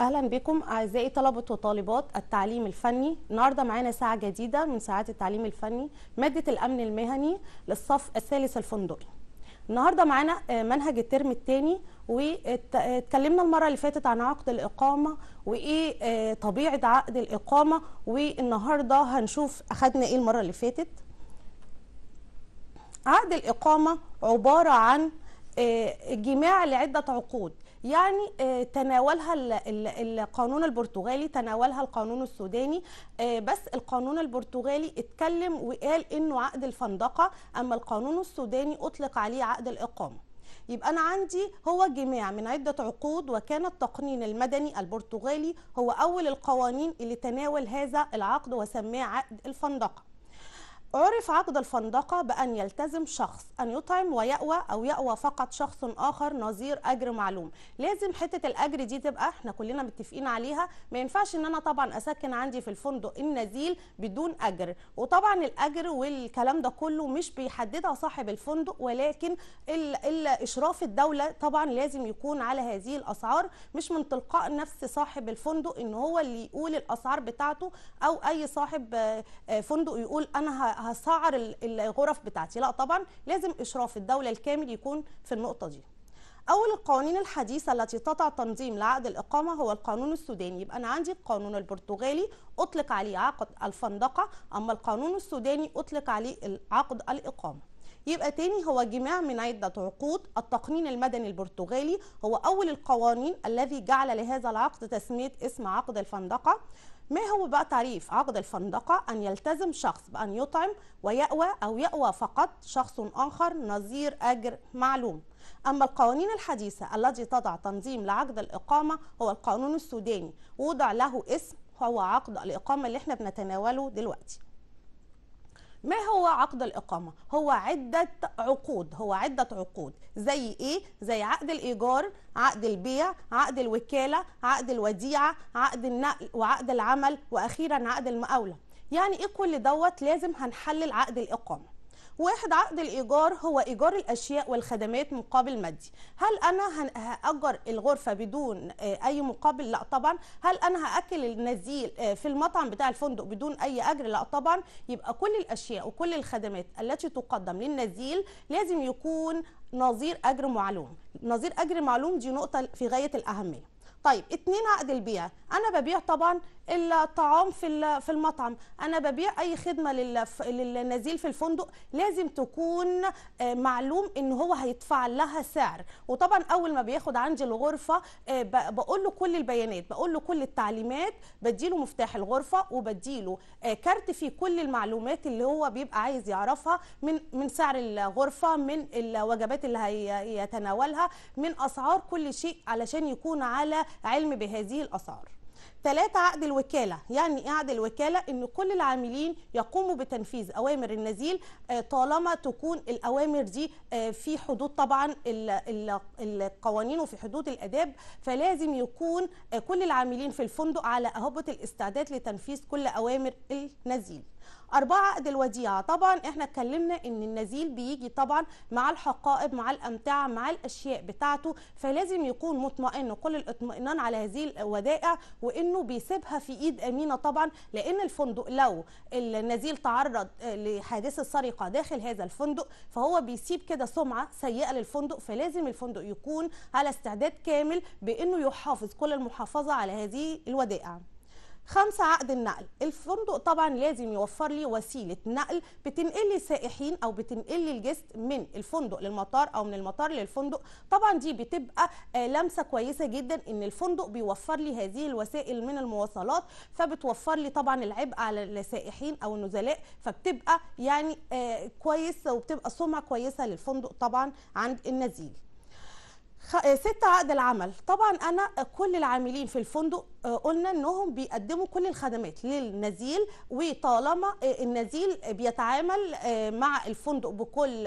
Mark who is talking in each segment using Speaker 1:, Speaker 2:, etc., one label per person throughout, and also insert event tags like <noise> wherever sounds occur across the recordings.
Speaker 1: اهلا بكم اعزائي طلبه وطالبات التعليم الفني النهارده معانا ساعه جديده من ساعات التعليم الفني ماده الامن المهني للصف الثالث الفندقي النهارده معانا آه، منهج الترم الثاني واتكلمنا آه، المره اللي فاتت عن عقد الاقامه وايه آه، طبيعه عقد الاقامه والنهارده هنشوف اخدنا ايه المره اللي فاتت عقد الاقامه عباره عن جماع لعده عقود يعني آه، تناولها القانون البرتغالي تناولها القانون السوداني آه، بس القانون البرتغالي اتكلم وقال انه عقد الفندقه اما القانون السوداني اطلق عليه عقد الاقامه يبقى أنا عندي هو جماع من عدة عقود وكان التقنين المدني البرتغالي هو أول القوانين اللي تناول هذا العقد وسماه عقد الفندقة عرف عقد الفندقة بأن يلتزم شخص أن يطعم ويأوى أو يأوى فقط شخص آخر نظير أجر معلوم لازم حتة الأجر دي تبقى احنا كلنا متفقين عليها ما ينفعش أن أنا طبعا أسكن عندي في الفندق النزيل بدون أجر وطبعا الأجر والكلام ده كله مش بيحددها صاحب الفندق ولكن الإشراف الدولة طبعا لازم يكون على هذه الأسعار مش من تلقاء نفس صاحب الفندق أن هو اللي يقول الأسعار بتاعته أو أي صاحب آه، فندق يقول أنا هسعر الغرف بتاعتي لا طبعا لازم اشراف الدوله الكامل يكون في النقطه دي اول القوانين الحديثه التي تضع تنظيم لعقد الاقامه هو القانون السوداني يبقى انا عندي القانون البرتغالي اطلق عليه عقد الفندقه اما القانون السوداني اطلق عليه عقد الاقامه يبقى تاني هو جماع من عدة عقود التقنين المدني البرتغالي هو أول القوانين الذي جعل لهذا العقد تسمية اسم عقد الفندقة ما هو بقى تعريف عقد الفندقة أن يلتزم شخص بأن يطعم ويأوى أو يأوى فقط شخص آخر نظير أجر معلوم أما القوانين الحديثة التي تضع تنظيم لعقد الإقامة هو القانون السوداني ووضع له اسم هو عقد الإقامة اللي احنا بنتناوله دلوقتي ما هو عقد الإقامة؟ هو عدة عقود هو عدة عقود زي إيه؟ زي عقد الإيجار عقد البيع عقد الوكالة عقد الوديعة عقد النقل وعقد العمل وأخيرا عقد المقاولة يعني إيه كل دوت لازم هنحلل عقد الإقامة واحد عقد الايجار هو ايجار الاشياء والخدمات مقابل مادي هل انا هاجر الغرفه بدون آه، اي مقابل لا طبعا هل انا هاكل النزيل آه، في المطعم بتاع الفندق بدون اي اجر لا طبعا يبقى كل الاشياء وكل الخدمات التي تقدم للنزيل لازم يكون نظير اجر معلوم نظير اجر معلوم دي نقطه في غايه الاهميه طيب اتنين عقد البيع انا ببيع طبعا الطعام في في المطعم انا ببيع اي خدمه للنزيل في الفندق لازم تكون آه، معلوم ان هو هيدفع لها سعر وطبعا اول ما بياخد عندي الغرفه آه، بقول له كل البيانات بقول له كل التعليمات بديله مفتاح الغرفه وبديله آه، كارت فيه كل المعلومات اللي هو بيبقى عايز يعرفها من من سعر الغرفه من الوجبات اللي هيتناولها من اسعار كل شيء علشان يكون على علم بهذه الاسعار ثلاثة عقد الوكالة يعني إيه عقد الوكالة أن كل العاملين يقوموا بتنفيذ أوامر النزيل آه، طالما تكون الأوامر دي آه، في حدود طبعا القوانين وفي حدود الأداب فلازم يكون آه، كل العاملين في الفندق على أهبة الاستعداد لتنفيذ كل أوامر النزيل أربعة عقد الوديعة طبعا احنا اتكلمنا ان النزيل بيجي طبعا مع الحقائب مع الأمتعة مع الأشياء بتاعته فلازم يكون مطمئن كل الاطمئنان على هذه الودائع وانه بيسيبها في ايد أمينة طبعا لأن الفندق لو النزيل تعرض لحادثة سرقة داخل هذا الفندق فهو بيسيب كده سمعة سيئة للفندق فلازم الفندق يكون على استعداد كامل بانه يحافظ كل المحافظة على هذه الودائع خمسة عقد النقل الفندق طبعا لازم يوفر لي وسيلة نقل بتنقل لي سائحين أو بتنقل لي الجست من الفندق للمطار أو من المطار للفندق طبعا دي بتبقى آه، لمسة كويسة جدا إن الفندق بيوفر لي هذه الوسائل من المواصلات فبتوفر لي طبعا العبء على السائحين أو النزلاء فبتبقى يعني آه، كويسة وبتبقى سمعة كويسة للفندق طبعا عند النزيل آه، ستة عقد العمل طبعا انا آه، كل العاملين في الفندق آه، قلنا انهم بيقدموا كل الخدمات للنزيل وطالما النزيل بيتعامل مع الفندق بكل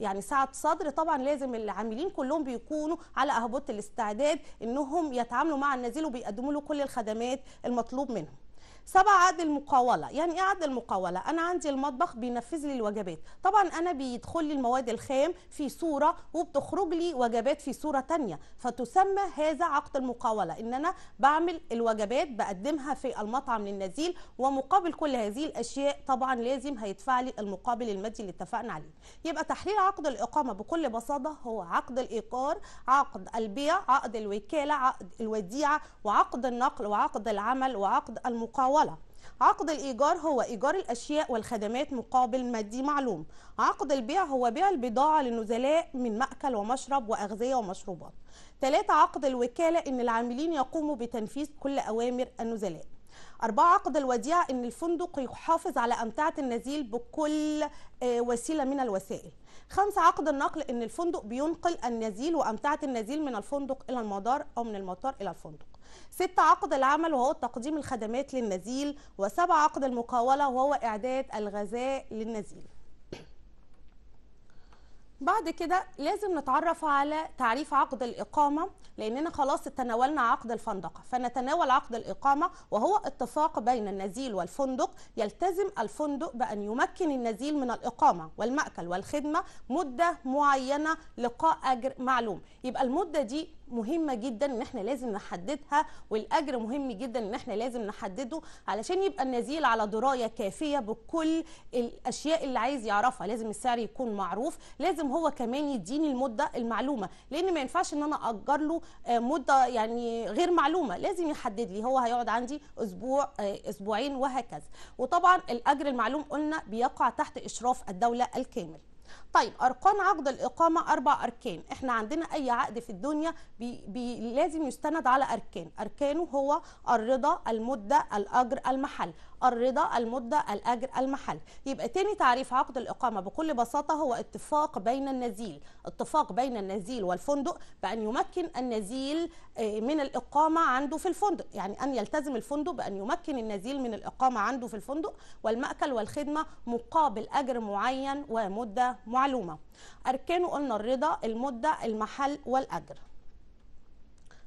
Speaker 1: يعني سعه صدر طبعا لازم العاملين كلهم بيكونوا على اهبوط الاستعداد انهم يتعاملوا مع النزيل وبيقدموا له كل الخدمات المطلوب منهم سبع عقد المقاوله يعني ايه عقد المقاوله انا عندي المطبخ بينفذ لي الوجبات طبعا انا بيدخل لي المواد الخام في صوره وبتخرج لي وجبات في صوره تانية فتسمى هذا عقد المقاوله ان انا بعمل الوجبات بقدمها في المطعم للنزيل ومقابل كل هذه الاشياء طبعا لازم هيدفع لي المقابل المادي اللي اتفقنا عليه يبقى تحليل عقد الاقامه بكل بساطه هو عقد الايقار عقد البيع عقد الوكاله عقد الوديعه وعقد النقل وعقد العمل وعقد المقاوله المطولة عقد الإيجار هو إيجار الأشياء والخدمات مقابل مادي معلوم عقد البيع هو بيع البضاعة للنزلاء من مأكل ومشرب وأغذية ومشروبات ثلاثة عقد الوكالة إن العاملين يقوموا بتنفيذ كل أوامر النزلاء أربعة عقد الوديعة إن الفندق يحافظ على أمتعة النزيل بكل آه، وسيلة من الوسائل خمسة عقد النقل إن الفندق بينقل النزيل وأمتعة النزيل من الفندق إلى المدار أو من المطار إلى الفندق ست عقد العمل وهو تقديم الخدمات للنزيل وسبعة عقد المقاولة وهو إعداد الغذاء للنزيل بعد كده لازم نتعرف على تعريف عقد الإقامة لأننا خلاص تناولنا عقد الفندقة فنتناول عقد الإقامة وهو اتفاق بين النزيل والفندق يلتزم الفندق بأن يمكن النزيل من الإقامة والمأكل والخدمة مدة معينة لقاء أجر معلوم يبقى المدة دي مهمه جدا ان احنا لازم نحددها والاجر مهم جدا ان احنا لازم نحدده علشان يبقى النزيل على درايه كافيه بكل الاشياء اللي عايز يعرفها لازم السعر يكون معروف لازم هو كمان يديني المده المعلومه لان ما ينفعش ان انا اجر له آه، مده يعني غير معلومه لازم يحدد لي هو هيقعد عندي اسبوع آه، اسبوعين وهكذا وطبعا الاجر المعلوم قلنا بيقع تحت اشراف الدوله الكامل طيب أرقام عقد الاقامه اربع اركان احنا عندنا اي عقد في الدنيا بي بي لازم يستند على اركان اركانه هو الرضا المده الاجر المحل الرضا المدة الأجر المحل يبقى تاني تعريف عقد الإقامة بكل بساطة هو اتفاق بين النزيل اتفاق بين النزيل والفندق بأن يمكن النزيل آه، من الإقامة عنده في الفندق يعني أن يلتزم الفندق بأن يمكن النزيل من الإقامة عنده في الفندق والمأكل والخدمة مقابل أجر معين ومدة معلومة أركانه قلنا الرضا المدة المحل والأجر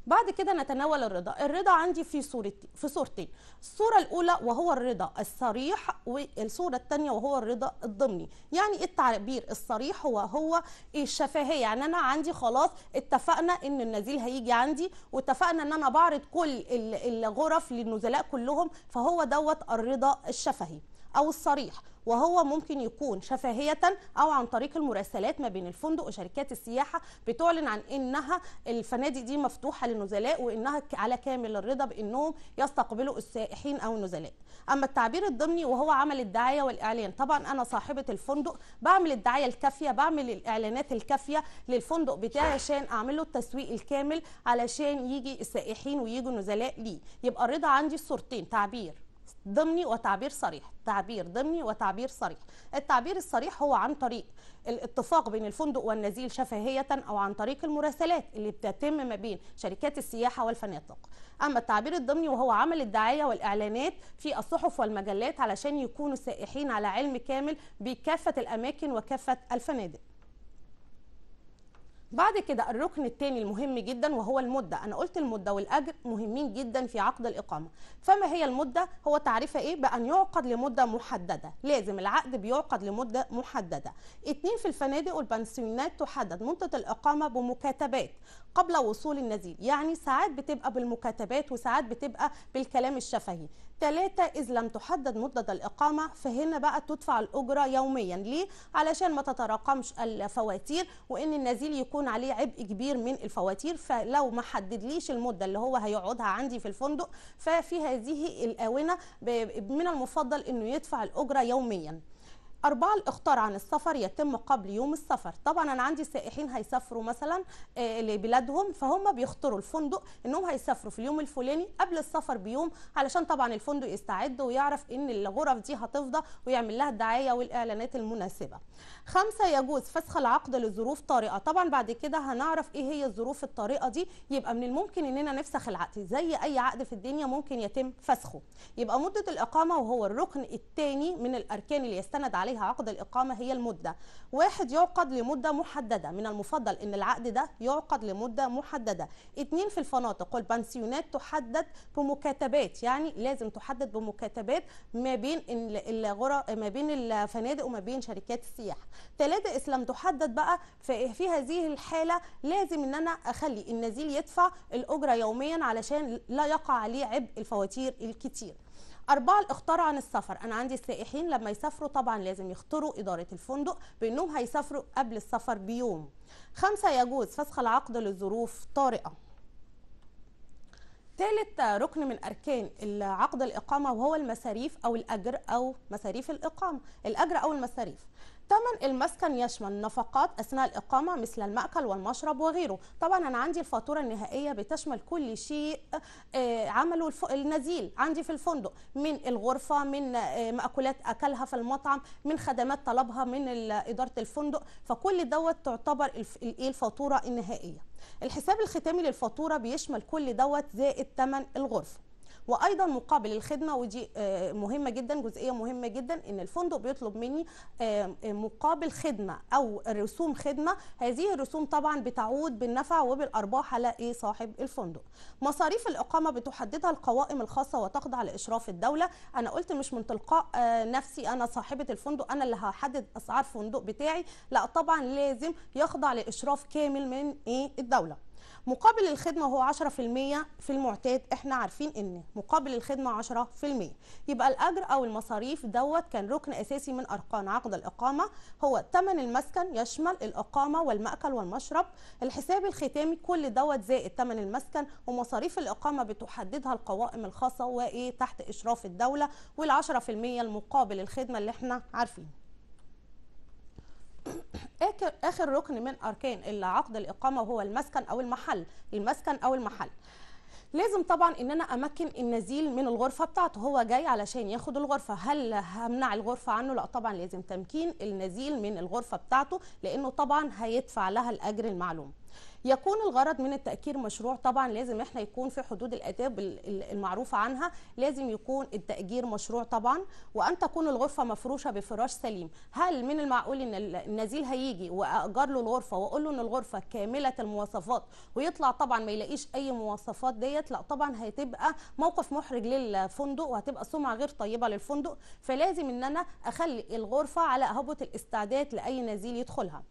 Speaker 1: بعد كده نتناول الرضا الرضا عندي في صورتي في صورتين الصوره الاولى وهو الرضا الصريح والصوره الثانيه وهو الرضا الضمني يعني التعبير الصريح هو هو الشفهيه يعني انا عندي خلاص اتفقنا ان النزيل هيجي عندي واتفقنا ان انا بعرض كل الغرف للنزلاء كلهم فهو دوت الرضا الشفهي او الصريح وهو ممكن يكون شفهية أو عن طريق المراسلات ما بين الفندق وشركات السياحة بتعلن عن إنها الفنادق دي مفتوحة للنزلاء وإنها على كامل الرضا بإنهم يستقبلوا السائحين أو النزلاء أما التعبير الضمني وهو عمل الدعاية والإعلان طبعا أنا صاحبة الفندق بعمل الدعاية الكافية بعمل الإعلانات الكافية للفندق بتاعي عشان أعمل له التسويق الكامل علشان يجي السائحين ويجوا النزلاء ليه يبقى الرضا عندي الصورتين تعبير ضمني وتعبير صريح تعبير ضمني وتعبير صريح التعبير الصريح هو عن طريق الاتفاق بين الفندق والنزيل شفهية أو عن طريق المراسلات اللي بتتم ما بين شركات السياحة والفنادق أما التعبير الضمني وهو عمل الدعاية والإعلانات في الصحف والمجلات علشان يكونوا السائحين على علم كامل بكافة الأماكن وكافة الفنادق بعد كده الركن الثاني المهم جدا وهو المده انا قلت المده والاجر مهمين جدا في عقد الاقامه فما هي المده هو تعريفها ايه بان يعقد لمده محدده لازم العقد بيعقد لمده محدده اتنين في الفنادق والبنسيونات تحدد مده الاقامه بمكاتبات قبل وصول النزيل يعني ساعات بتبقى بالمكاتبات وساعات بتبقى بالكلام الشفهي ثلاثة إذ لم تحدد مدة الإقامة فهنا بقى تدفع الأجرة يوميا ليه؟ علشان ما تتراكمش الفواتير وإن النزيل يكون عليه عبء كبير من الفواتير فلو ما حددليش المدة اللي هو هيقعدها عندي في الفندق ففي هذه الآونة من المفضل إنه يدفع الأجرة يوميا أربعة الإخطار عن السفر يتم قبل يوم السفر طبعا أنا عندي سائحين هيسافروا مثلا آه، لبلادهم فهم بيختاروا الفندق أنهم هيسافروا في اليوم الفلاني قبل السفر بيوم علشان طبعا الفندق يستعد ويعرف أن الغرف دي هتفضى ويعمل لها الدعاية والإعلانات المناسبة خمسة يجوز فسخ العقد لظروف طارئة طبعا بعد كده هنعرف إيه هي الظروف الطارئة دي يبقى من الممكن أننا نفسخ العقد زي أي عقد في الدنيا ممكن يتم فسخه يبقى مدة الإقامة وهو الركن الثاني من الأركان اللي يستند عليه عليها عقد الإقامة هي المدة واحد يعقد لمدة محددة من المفضل أن العقد ده يعقد لمدة محددة اتنين في الفنادق والبنسيونات تحدد بمكاتبات يعني لازم تحدد بمكاتبات ما بين الغرة ما بين الفنادق وما بين شركات السياحة ثلاثة إسلام تحدد بقى إيه؟ في هذه الحالة لازم أن أنا أخلي النزيل يدفع الأجرة يوميا علشان لا يقع عليه عبء الفواتير الكتير أربعة الاختار عن السفر أنا عندي السائحين لما يسافروا طبعا لازم يختاروا إدارة الفندق بأنهم هيسافروا قبل السفر بيوم خمسة يجوز فسخ العقد لظروف طارئة ثالث ركن من أركان عقد الإقامة وهو المصاريف أو الأجر أو مصاريف الإقامة الأجر أو المصاريف ثمن المسكن يشمل نفقات أثناء الإقامة مثل المأكل والمشرب وغيره طبعا أنا عندي الفاتورة النهائية بتشمل كل شيء آه، عمله النزيل عندي في الفندق من الغرفة من آه، مأكولات أكلها في المطعم من خدمات طلبها من إدارة الفندق فكل دوت تعتبر إيه، الفاتورة النهائية الحساب الختامي للفاتورة بيشمل كل دوت زائد ثمن الغرفة وايضا مقابل الخدمه ودي آه، مهمه جدا جزئيه مهمه جدا ان الفندق بيطلب مني آه، مقابل خدمه او رسوم خدمه هذه الرسوم طبعا بتعود بالنفع وبالارباح على ايه صاحب الفندق مصاريف الاقامه بتحددها القوائم الخاصه وتخضع لاشراف الدوله انا قلت مش من تلقاء آه، نفسي انا صاحبه الفندق انا اللي هحدد اسعار الفندق بتاعي لا طبعا لازم يخضع لاشراف كامل من ايه الدوله مقابل الخدمه هو 10% في المعتاد احنا عارفين ان مقابل الخدمه 10% يبقى الاجر او المصاريف دوت كان ركن اساسي من ارقام عقد الاقامه هو ثمن المسكن يشمل الاقامه والماكل والمشرب الحساب الختامي كل دوت زائد ثمن المسكن ومصاريف الاقامه بتحددها القوائم الخاصه وايه تحت اشراف الدوله وال10% المقابل الخدمه اللي احنا عارفينه اخر ركن من اركان عقد الاقامه وهو المسكن او المحل المسكن او المحل لازم طبعا ان انا امكن النزيل من الغرفه بتاعته هو جاي علشان ياخد الغرفه هل همنع الغرفه عنه لا طبعا لازم تمكين النزيل من الغرفه بتاعته لانه طبعا هيدفع لها الاجر المعلوم يكون الغرض من التأكير مشروع طبعا لازم احنا يكون في حدود الآداب المعروفة عنها لازم يكون التأجير مشروع طبعا وأن تكون الغرفة مفروشة بفراش سليم هل من المعقول أن النزيل هيجي وأجر له الغرفة وأقول له أن الغرفة كاملة المواصفات ويطلع طبعا ما يلاقيش أي مواصفات ديت لا طبعا هتبقى موقف محرج للفندق وهتبقى سمعة غير طيبة للفندق فلازم أن أنا أخلي الغرفة على هبة الاستعداد لأي نزيل يدخلها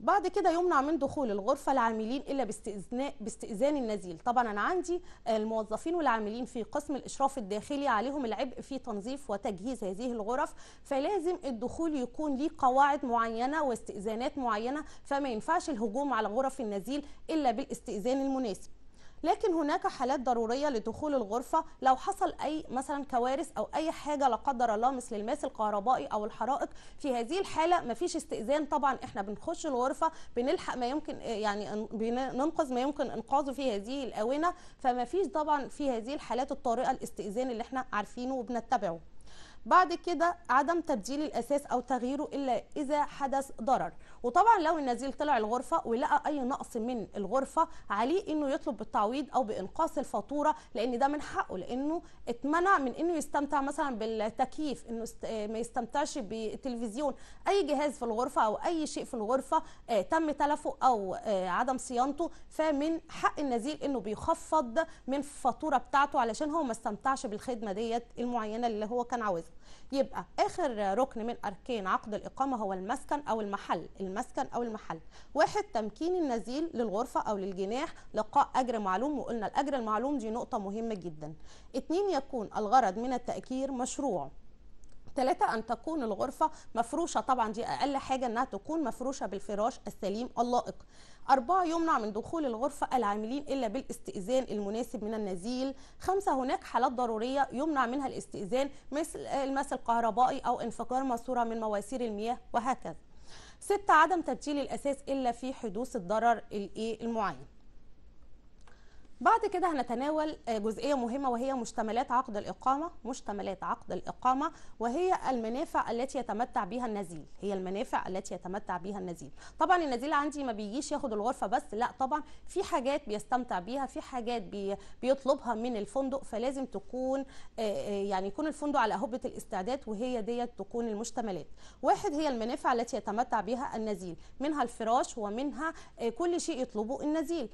Speaker 1: بعد كده يمنع من دخول الغرفه العاملين الا باستئذان باستئذان النزيل طبعا انا عندي آه، الموظفين والعاملين في قسم الاشراف الداخلي عليهم العبء في تنظيف وتجهيز هذه الغرف فلازم الدخول يكون ليه قواعد معينه واستئذانات معينه فما ينفعش الهجوم على غرف النزيل الا بالاستئذان المناسب لكن هناك حالات ضروريه لدخول الغرفه لو حصل اي مثلا كوارث او اي حاجه لا قدر الله مثل الماس الكهربائي او الحرائق في هذه الحاله ما فيش استئذان طبعا احنا بنخش الغرفه بنلحق ما يمكن يعني بننقذ ما يمكن انقاذه في هذه الاونه فما فيش طبعا في هذه الحالات الطارئه الاستئذان اللي احنا عارفينه وبنتبعه بعد كده عدم تبديل الاساس او تغييره الا اذا حدث ضرر وطبعا لو النزيل طلع الغرفه ولقى اي نقص من الغرفه عليه انه يطلب بالتعويض او بانقاص الفاتوره لان ده من حقه لانه اتمنع من انه يستمتع مثلا بالتكييف انه ما يستمتعش بالتلفزيون اي جهاز في الغرفه او اي شيء في الغرفه آه، تم تلفه او آه، عدم صيانته فمن حق النزيل انه بيخفض من الفاتوره بتاعته علشان هو ما استمتعش بالخدمه ديت المعينه اللي هو كان عاوزها يبقى اخر ركن من اركان عقد الاقامه هو المسكن او المحل المسكن او المحل واحد تمكين النزيل للغرفه او للجناح لقاء اجر معلوم وقلنا الاجر المعلوم دي نقطه مهمه جدا اتنين يكون الغرض من التاكير مشروع ثلاثة أن تكون الغرفة مفروشة طبعا دي أقل حاجة أنها تكون مفروشة بالفراش السليم اللائق أربعة يمنع من دخول الغرفة العاملين إلا بالاستئذان المناسب من النزيل خمسة هناك حالات ضرورية يمنع منها الاستئذان مثل المس الكهربائي أو انفجار ماسورة من مواسير المياه وهكذا ستة عدم تبديل الأساس إلا في حدوث الضرر المعين بعد كده هنتناول آه، جزئية مهمة وهي مشتملات عقد الإقامة مشتملات عقد الإقامة وهي المنافع التي يتمتع بها النزيل هي المنافع التي يتمتع بها النزيل طبعا النزيل عندي ما بيجيش ياخد الغرفة بس لا طبعا في حاجات بيستمتع بيها في حاجات بيطلبها من الفندق فلازم تكون آه، آه، يعني يكون الفندق على هبة الاستعداد وهي ديت تكون المشتملات واحد هي المنافع التي يتمتع بها النزيل منها الفراش ومنها كل شيء يطلبه النزيل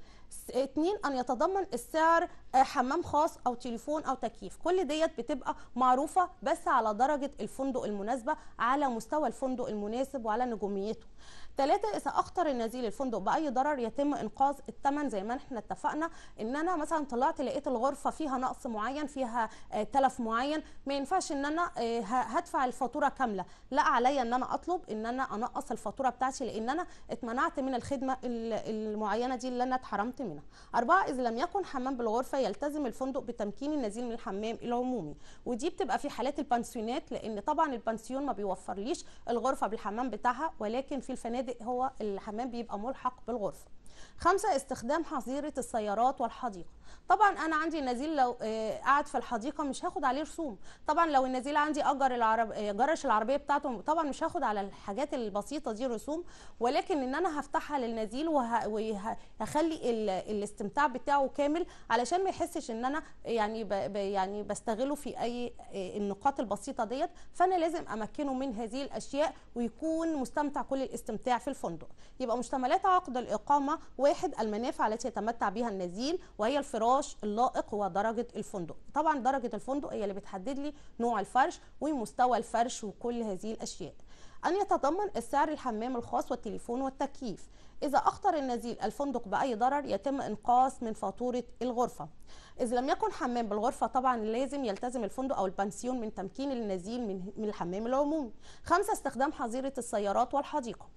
Speaker 1: اتنين ان يتضمن السعر آه، حمام خاص او تليفون او تكييف كل ديت بتبقى معروفه بس على درجه الفندق المناسبه على مستوى الفندق المناسب وعلى نجوميته ثلاثه اذا اخطر النزيل الفندق باي ضرر يتم انقاذ الثمن زي ما احنا اتفقنا ان انا مثلا طلعت لقيت الغرفه فيها نقص معين فيها آه، تلف معين ما ينفعش ان انا آه، هدفع الفاتوره كامله لا عليا ان انا اطلب ان انا انقص الفاتوره بتاعتي لان انا اتمنعت من الخدمه المعينه دي اللي انا اتحرمت منها اربعه اذا لم يكن حمام بالغرفه يلتزم الفندق بتمكين النزيل من الحمام العمومي ودي بتبقى في حالات البنسيونات لان طبعا البنسيون ما بيوفرليش الغرفه بالحمام بتاعها ولكن في الفنادق الفنادق هو الحمام بيبقى ملحق بالغرفه خمسة استخدام حظيرة السيارات والحديقة طبعا انا عندي النزيل لو آه، قعد في الحديقه مش هاخد عليه رسوم طبعا لو النزيل عندي اجر العرب آه، جرش العربيه بتاعته طبعا مش هاخد على الحاجات البسيطه دي رسوم ولكن ان انا هفتحها للنزيل وهخلي الاستمتاع بتاعه كامل علشان ما يحسش ان انا يعني ب... يعني بستغله في اي آه، النقاط البسيطه ديت فانا لازم امكنه من هذه الاشياء ويكون مستمتع كل الاستمتاع في الفندق يبقى مشتملات عقد الاقامه و واحد المنافع التي يتمتع بها النزيل وهي الفراش اللائق ودرجه الفندق طبعا درجه الفندق هي اللي بتحدد لي نوع الفرش ومستوى الفرش وكل هذه الاشياء أن يتضمن السعر الحمام الخاص والتليفون والتكييف إذا أخطر النزيل الفندق بأي ضرر يتم إنقاص من فاتورة الغرفة إذا لم يكن حمام بالغرفة طبعا لازم يلتزم الفندق أو البنسيون من تمكين النزيل من الحمام العمومي خمسة استخدام حظيرة السيارات والحديقة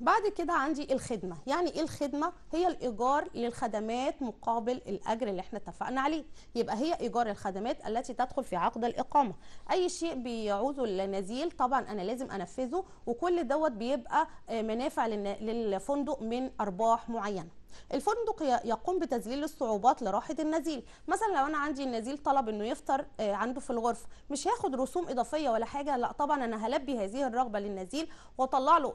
Speaker 1: بعد كده عندي الخدمة يعني إيه الخدمة هي الإيجار للخدمات مقابل الأجر اللي احنا اتفقنا عليه يبقى هي إيجار الخدمات التي تدخل في عقد الإقامة أي شيء بيعوزه النزيل طبعا أنا لازم أنفذه وكل دوت بيبقى آه، منافع للفندق من أرباح معينة الفندق يقوم بتذليل الصعوبات لراحه النزيل مثلا لو انا عندي النزيل طلب انه يفطر آه، عنده في الغرفه مش هياخد رسوم اضافيه ولا حاجه لا طبعا انا هلبي هذه الرغبه للنزيل واطلع له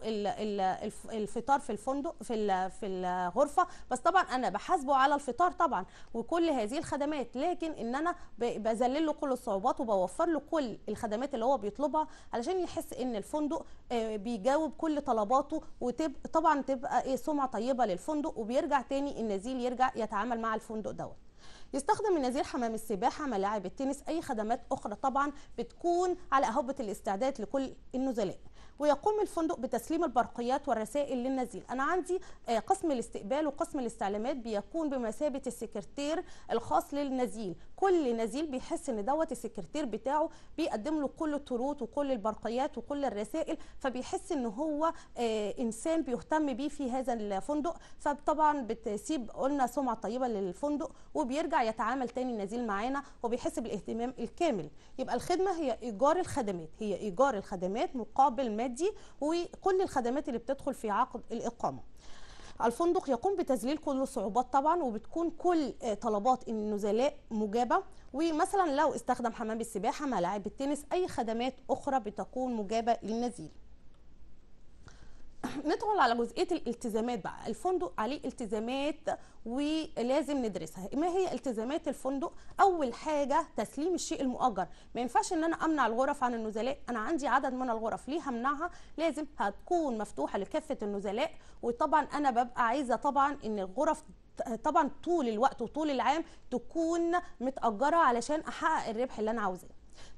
Speaker 1: الفطار في الفندق في في الغرفه بس طبعا انا بحاسبه على الفطار طبعا وكل هذه الخدمات لكن ان انا بذلل له كل الصعوبات وبوفر له كل الخدمات اللي هو بيطلبها علشان يحس ان الفندق آه، بيجاوب كل طلباته وطبعا تبقى ايه سمعه طيبه للفندق وبيرجع يرجع تاني النزيل يرجع يتعامل مع الفندق دوت يستخدم النزيل حمام السباحه ملاعب التنس اي خدمات اخرى طبعا بتكون على اهبه الاستعداد لكل النزلاء ويقوم الفندق بتسليم البرقيات والرسائل للنزيل انا عندي آه، قسم الاستقبال وقسم الاستعلامات بيكون بمثابه السكرتير الخاص للنزيل كل نزيل بيحس ان دوت السكرتير بتاعه بيقدم له كل الطرود وكل البرقيات وكل الرسائل فبيحس ان هو آه، انسان بيهتم بيه في هذا الفندق فطبعا بتسيب قلنا سمعه طيبه للفندق وبيرجع يتعامل تاني النزيل معانا وبيحس بالاهتمام الكامل يبقى الخدمه هي ايجار الخدمات هي ايجار الخدمات مقابل مادي دي وكل الخدمات اللي بتدخل في عقد الاقامه الفندق يقوم بتذليل كل الصعوبات طبعا وبتكون كل آه، طلبات النزلاء مجابه ومثلا لو استخدم حمام السباحه ملاعب التنس اي خدمات اخرى بتكون مجابه للنزيل ندخل على جزئيه الالتزامات بقى الفندق عليه التزامات ولازم ندرسها ما هي التزامات الفندق اول حاجه تسليم الشيء المؤجر ما ينفعش ان انا امنع الغرف عن النزلاء انا عندي عدد من الغرف ليه همنعها لازم هتكون مفتوحه لكافه النزلاء وطبعا انا ببقى عايزه طبعا ان الغرف طبعا طول الوقت وطول العام تكون متاجره علشان احقق الربح اللي انا عاوزاه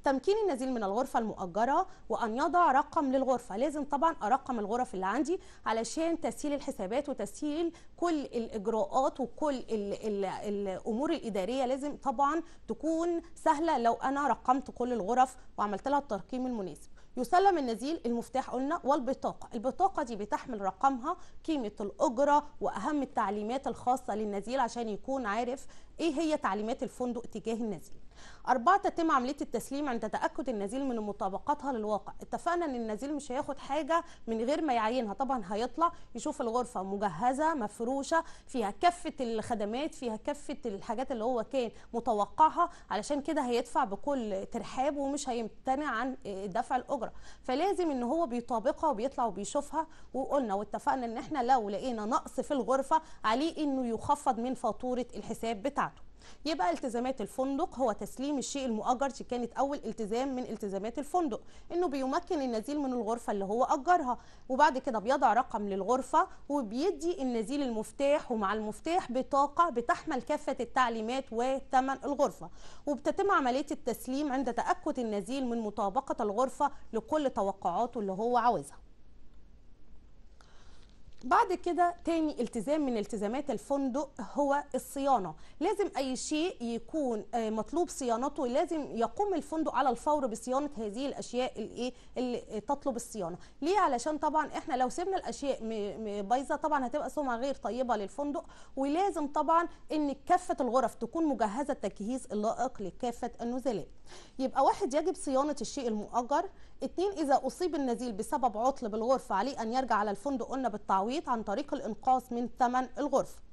Speaker 1: تمكين النزيل من الغرفه المؤجره وان يضع رقم للغرفه لازم طبعا ارقم الغرف اللي عندي علشان تسهيل الحسابات وتسهيل كل الاجراءات وكل الـ الـ الامور الاداريه لازم طبعا تكون سهله لو انا رقمت كل الغرف وعملت لها الترقيم المناسب يسلم النزيل المفتاح قلنا والبطاقة البطاقة دي بتحمل رقمها قيمة الأجرة وأهم التعليمات الخاصة للنزيل عشان يكون عارف إيه هي تعليمات الفندق تجاه النزيل أربعة تتم عملية التسليم عند تأكد النزيل من مطابقتها للواقع اتفقنا أن النزيل مش هياخد حاجة من غير ما يعينها طبعا هيطلع يشوف الغرفة مجهزة مفروشة فيها كافة الخدمات فيها كافة الحاجات اللي هو كان متوقعها علشان كده هيدفع بكل ترحاب ومش هيمتنع عن دفع الأجرة فلازم أن هو بيطابقها وبيطلع وبيشوفها وقلنا واتفقنا أن احنا لو لقينا نقص في الغرفة عليه أنه يخفض من فاتورة الحساب بتاعته يبقى التزامات الفندق هو تسليم الشيء المؤجر دي كانت اول التزام من التزامات الفندق انه بيمكن النزيل من الغرفه اللي هو اجرها وبعد كده بيضع رقم للغرفه وبيدي النزيل المفتاح ومع المفتاح بطاقه بتحمل كافه التعليمات وثمن الغرفه وبتتم عمليه التسليم عند تاكد النزيل من مطابقه الغرفه لكل توقعاته اللي هو عاوزها بعد كده تاني التزام من التزامات الفندق هو الصيانه لازم اي شيء يكون آه، مطلوب صيانته لازم يقوم الفندق على الفور بصيانه هذه الاشياء الايه اللي تطلب الصيانه ليه علشان طبعا احنا لو سيبنا الاشياء بايظه طبعا هتبقى سمعه غير طيبه للفندق ولازم طبعا ان كافه الغرف تكون مجهزه التجهيز اللائق لكافه النزلاء يبقى واحد يجب صيانة الشيء المؤجر اتنين إذا أصيب النزيل بسبب عطل بالغرفة عليه أن يرجع على الفندق قلنا بالتعويض عن طريق الإنقاص من ثمن الغرفة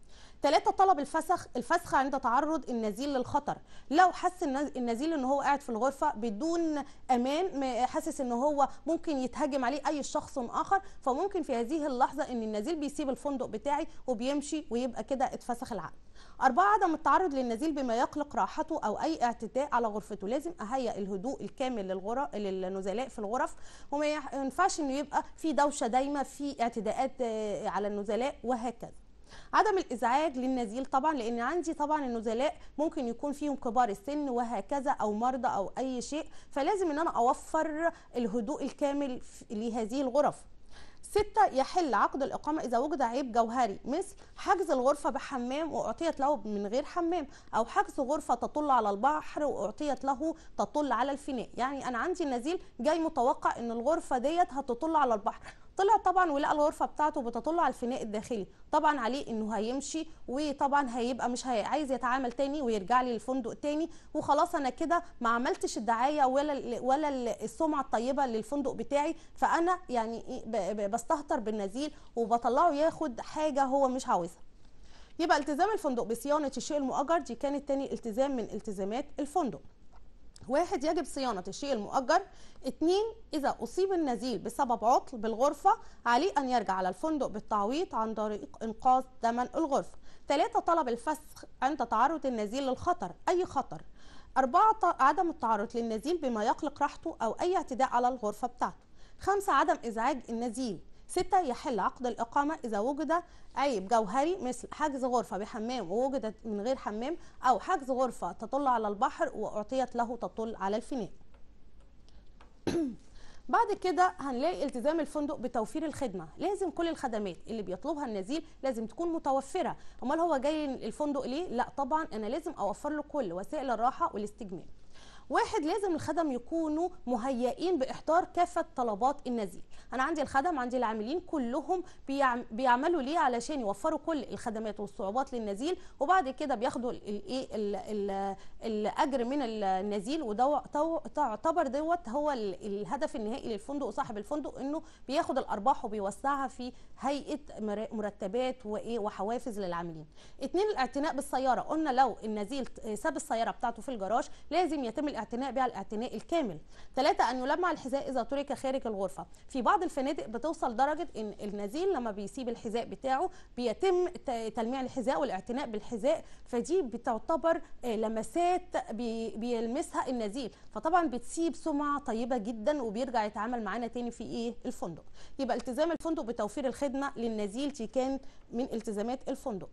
Speaker 1: ثلاثة طلب الفسخ الفسخ عند تعرض النزيل للخطر لو حس النزيل ان هو قاعد في الغرفة بدون امان حاسس ان هو ممكن يتهاجم عليه اي شخص اخر فممكن في هذه اللحظة ان النزيل بيسيب الفندق بتاعي وبيمشي ويبقى كده اتفسخ العقد أربعة عدم التعرض للنزيل بما يقلق راحته أو أي اعتداء على غرفته لازم أهيئ الهدوء الكامل للغرف للنزلاء في الغرف وما ينفعش إنه يبقى في دوشة دايمة في اعتداءات آه، على النزلاء وهكذا عدم الازعاج للنزيل طبعا لان عندي طبعا النزلاء ممكن يكون فيهم كبار السن وهكذا او مرضى او اي شيء فلازم ان انا اوفر الهدوء الكامل لهذه الغرف ستة يحل عقد الإقامة إذا وجد عيب جوهري مثل حجز الغرفة بحمام وأعطيت له من غير حمام أو حجز غرفة تطل على البحر وأعطيت له تطل على الفناء يعني أنا عندي النزيل جاي متوقع إن الغرفة ديت هتطل على البحر طلع طبعا ولقى الغرفه بتاعته بتطل على الفناء الداخلي طبعا عليه انه هيمشي وطبعا هيبقى مش هي... عايز يتعامل تاني ويرجع لي الفندق تاني وخلاص انا كده ما عملتش الدعايه ولا ولا السمعه الطيبه للفندق بتاعي فانا يعني إيه، بستهتر بالنزيل وبطلعه ياخد حاجه هو مش عاوزها يبقى التزام الفندق بصيانه الشيء المؤجر دي كانت تاني التزام من التزامات الفندق واحد يجب صيانة الشيء المؤجر اتنين إذا أصيب النزيل بسبب عطل بالغرفة عليه أن يرجع على الفندق بالتعويض عن طريق إنقاذ ثمن الغرفة ثلاثة طلب الفسخ عند تعرض النزيل للخطر أي خطر أربعة عدم التعرض للنزيل بما يقلق راحته أو أي اعتداء على الغرفة بتاعته خمسة عدم إزعاج النزيل ستة يحل عقد الإقامة إذا وجد عيب جوهري مثل حجز غرفة بحمام ووجدت من غير حمام أو حجز غرفة تطل على البحر وأعطيت له تطل على الفناء <clears throat> بعد كده هنلاقي التزام الفندق بتوفير الخدمه لازم كل الخدمات اللي بيطلبها النزيل لازم تكون متوفره امال هو جاي الفندق ليه لا طبعا انا لازم اوفر له كل وسائل الراحه والاستجمام واحد لازم الخدم يكونوا مهيئين باحضار كافه طلبات النزيل انا عندي الخدم عندي العاملين كلهم بيعم بيعملوا ليه علشان يوفروا كل الخدمات والصعوبات للنزيل وبعد كده بياخدوا الايه الاجر من النزيل وده تعتبر دوت هو الهدف النهائي للفندق وصاحب الفندق انه بياخد الارباح وبيوسعها في هيئه مرتبات وايه وحوافز للعاملين اتنين الاعتناء بالسياره قلنا لو النزيل ساب السياره بتاعته في الجراج لازم يتم الاعتناء الاعتناء بها الاعتناء الكامل ثلاثة أن يلمع الحذاء إذا ترك خارج الغرفة في بعض الفنادق بتوصل درجة أن النزيل لما بيسيب الحذاء بتاعه بيتم تلميع الحذاء والاعتناء بالحذاء فدي بتعتبر آه، لمسات بيلمسها النزيل فطبعا بتسيب سمعة طيبة جدا وبيرجع يتعامل معانا تاني في إيه الفندق يبقى التزام الفندق بتوفير الخدمة للنزيل دي كان من التزامات الفندق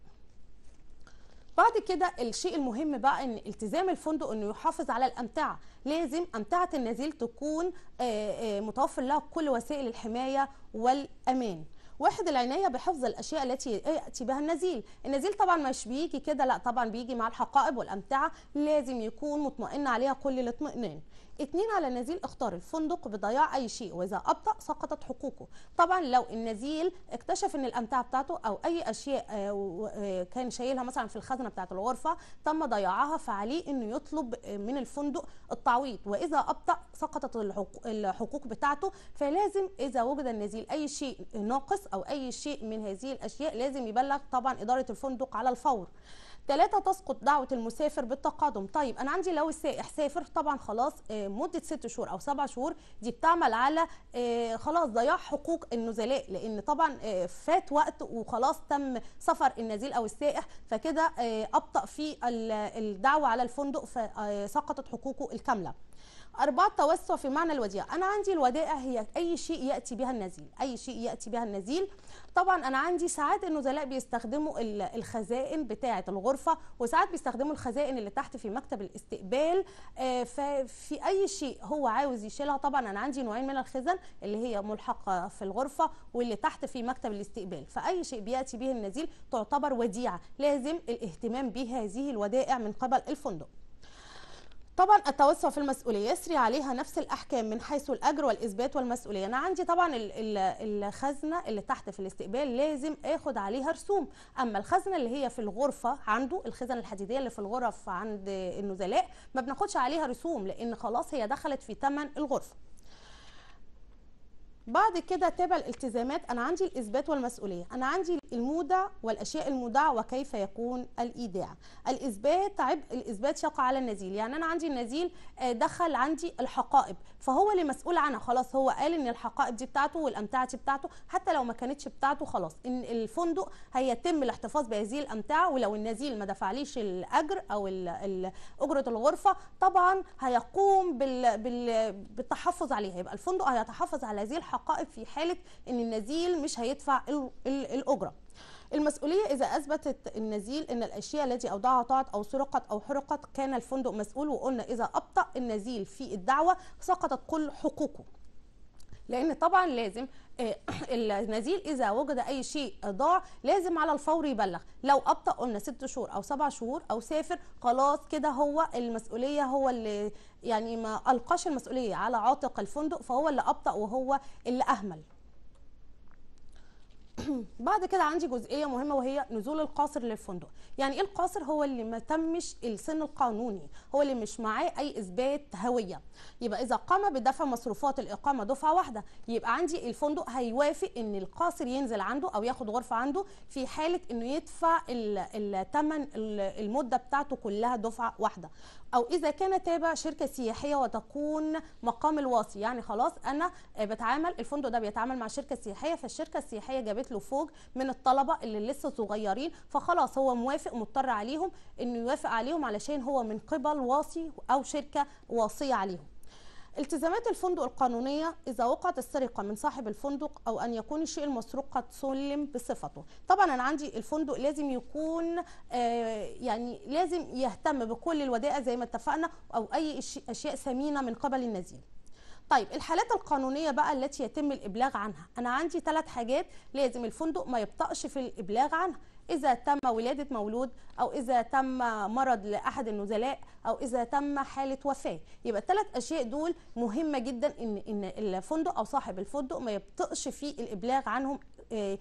Speaker 1: بعد كده الشيء المهم بقى ان التزام الفندق انه يحافظ على الامتعه لازم امتعه النزيل تكون آه، آه، متوفر لها كل وسائل الحمايه والامان واحد العنايه بحفظ الاشياء التي ياتي بها النزيل النزيل طبعا مش بيجي كده لا طبعا بيجي مع الحقائب والامتعه لازم يكون مطمئن عليها كل الاطمئنان اتنين على النزيل اختار الفندق بضياع اي شيء واذا ابطا سقطت حقوقه طبعا لو النزيل اكتشف ان الامتعه بتاعته او اي اشياء آه، آه، كان شايلها مثلا في الخزنه بتاعه الغرفه تم ضياعها فعليه انه يطلب آه، من الفندق التعويض واذا ابطا سقطت الحقوق بتاعته فلازم اذا وجد النزيل اي شيء ناقص او اي شيء من هذه الاشياء لازم يبلغ طبعا اداره الفندق على الفور ثلاثة تسقط دعوة المسافر بالتقادم طيب أنا عندي لو السائح سافر طبعا خلاص آه، مدة ست شهور أو سبع شهور دي بتعمل على آه، خلاص ضياع حقوق النزلاء لأن طبعا آه، فات وقت وخلاص تم سفر النزيل أو السائح فكده أبطأ في الدعوة على الفندق فسقطت حقوقه الكاملة أربعة توسع في معنى الوديعة أنا عندي الودائع هي أي شيء يأتي بها النزيل أي شيء يأتي بها النزيل طبعا أنا عندي ساعات النزلاء بيستخدموا الخزائن بتاعة الغرفة وساعات بيستخدموا الخزائن اللي تحت في مكتب الاستقبال آه، ففي أي شيء هو عاوز يشيلها طبعا أنا عندي نوعين من الخزن اللي هي ملحقة في الغرفة واللي تحت في مكتب الاستقبال فأي شيء بيأتي به النزيل تعتبر وديعة لازم الاهتمام بهذه الودائع من قبل الفندق طبعا التوسع في المسؤوليه يسري عليها نفس الاحكام من حيث الاجر والاثبات والمسؤوليه انا عندي طبعا الخزنه اللي تحت في الاستقبال لازم اخد عليها رسوم اما الخزنه اللي هي في الغرفه عنده الخزنه الحديديه اللي في الغرف عند النزلاء ما بناخدش عليها رسوم لان خلاص هي دخلت في ثمن الغرفه بعد كده تابع الالتزامات انا عندي الاثبات والمسؤوليه انا عندي المودع والاشياء المودعه وكيف يكون الايداع الاثبات عبء الاثبات شق على النزيل يعني انا عندي النزيل آه، دخل عندي الحقائب فهو اللي مسؤول عنها خلاص هو قال ان الحقائب دي بتاعته والامتعه دي بتاعته حتى لو ما كانتش بتاعته خلاص ان الفندق هيتم الاحتفاظ بهذه الامتعه ولو النزيل ما دفعليش الاجر او اجره الغرفه طبعا هيقوم بال... بال... بالتحفظ عليها يبقى الفندق هيتحفظ على هذه الحقائب في حاله ان النزيل مش هيدفع ال... ال... الاجره المسؤولية إذا أثبتت النزيل أن الأشياء التي أودعها طاعت أو سرقت أو حرقت كان الفندق مسؤول وقلنا إذا أبطأ النزيل في الدعوة سقطت كل حقوقه لان طبعا لازم آه، <clears throat> النزيل اذا وجد اي شيء ضاع لازم على الفور يبلغ لو ابطا قلنا ست شهور او سبع شهور او سافر خلاص كده هو المسؤوليه هو اللي يعني ما القاش المسؤوليه على عاتق الفندق فهو اللي ابطا وهو اللي اهمل <coughs> بعد كده عندي جزئيه مهمه وهي نزول القاصر للفندق يعني ايه القاصر هو اللي ما تمش السن القانوني هو اللي مش معاه اي اثبات هويه يبقى اذا قام بدفع مصروفات الاقامه دفعه واحده يبقى عندي الفندق هيوافق ان القاصر ينزل عنده او ياخد غرفه عنده في حاله انه يدفع الثمن المده بتاعته كلها دفعه واحده او اذا كان تابع شركه سياحيه وتكون مقام الواصي يعني خلاص انا بتعامل الفندق ده بيتعامل مع شركه سياحيه فالشركه السياحيه جابت له فوق من الطلبه اللي لسه صغيرين فخلاص هو موافق مضطر عليهم انه يوافق عليهم علشان هو من قبل واصي او شركه واصيه عليهم التزامات الفندق القانونية إذا وقعت السرقة من صاحب الفندق أو أن يكون الشيء المسروق قد سلم بصفته طبعا أنا عندي الفندق لازم يكون آه، يعني لازم يهتم بكل الودائع زي ما اتفقنا أو أي أشياء ثمينة من قبل النزيل طيب الحالات القانونيه بقى التي يتم الابلاغ عنها انا عندي ثلاث حاجات لازم الفندق ما يبطاش في الابلاغ عنها اذا تم ولاده مولود او اذا تم مرض لاحد النزلاء او اذا تم حاله وفاه يبقى الثلاث اشياء دول مهمه جدا ان ان الفندق او صاحب الفندق ما يبطاش في الابلاغ عنهم آه،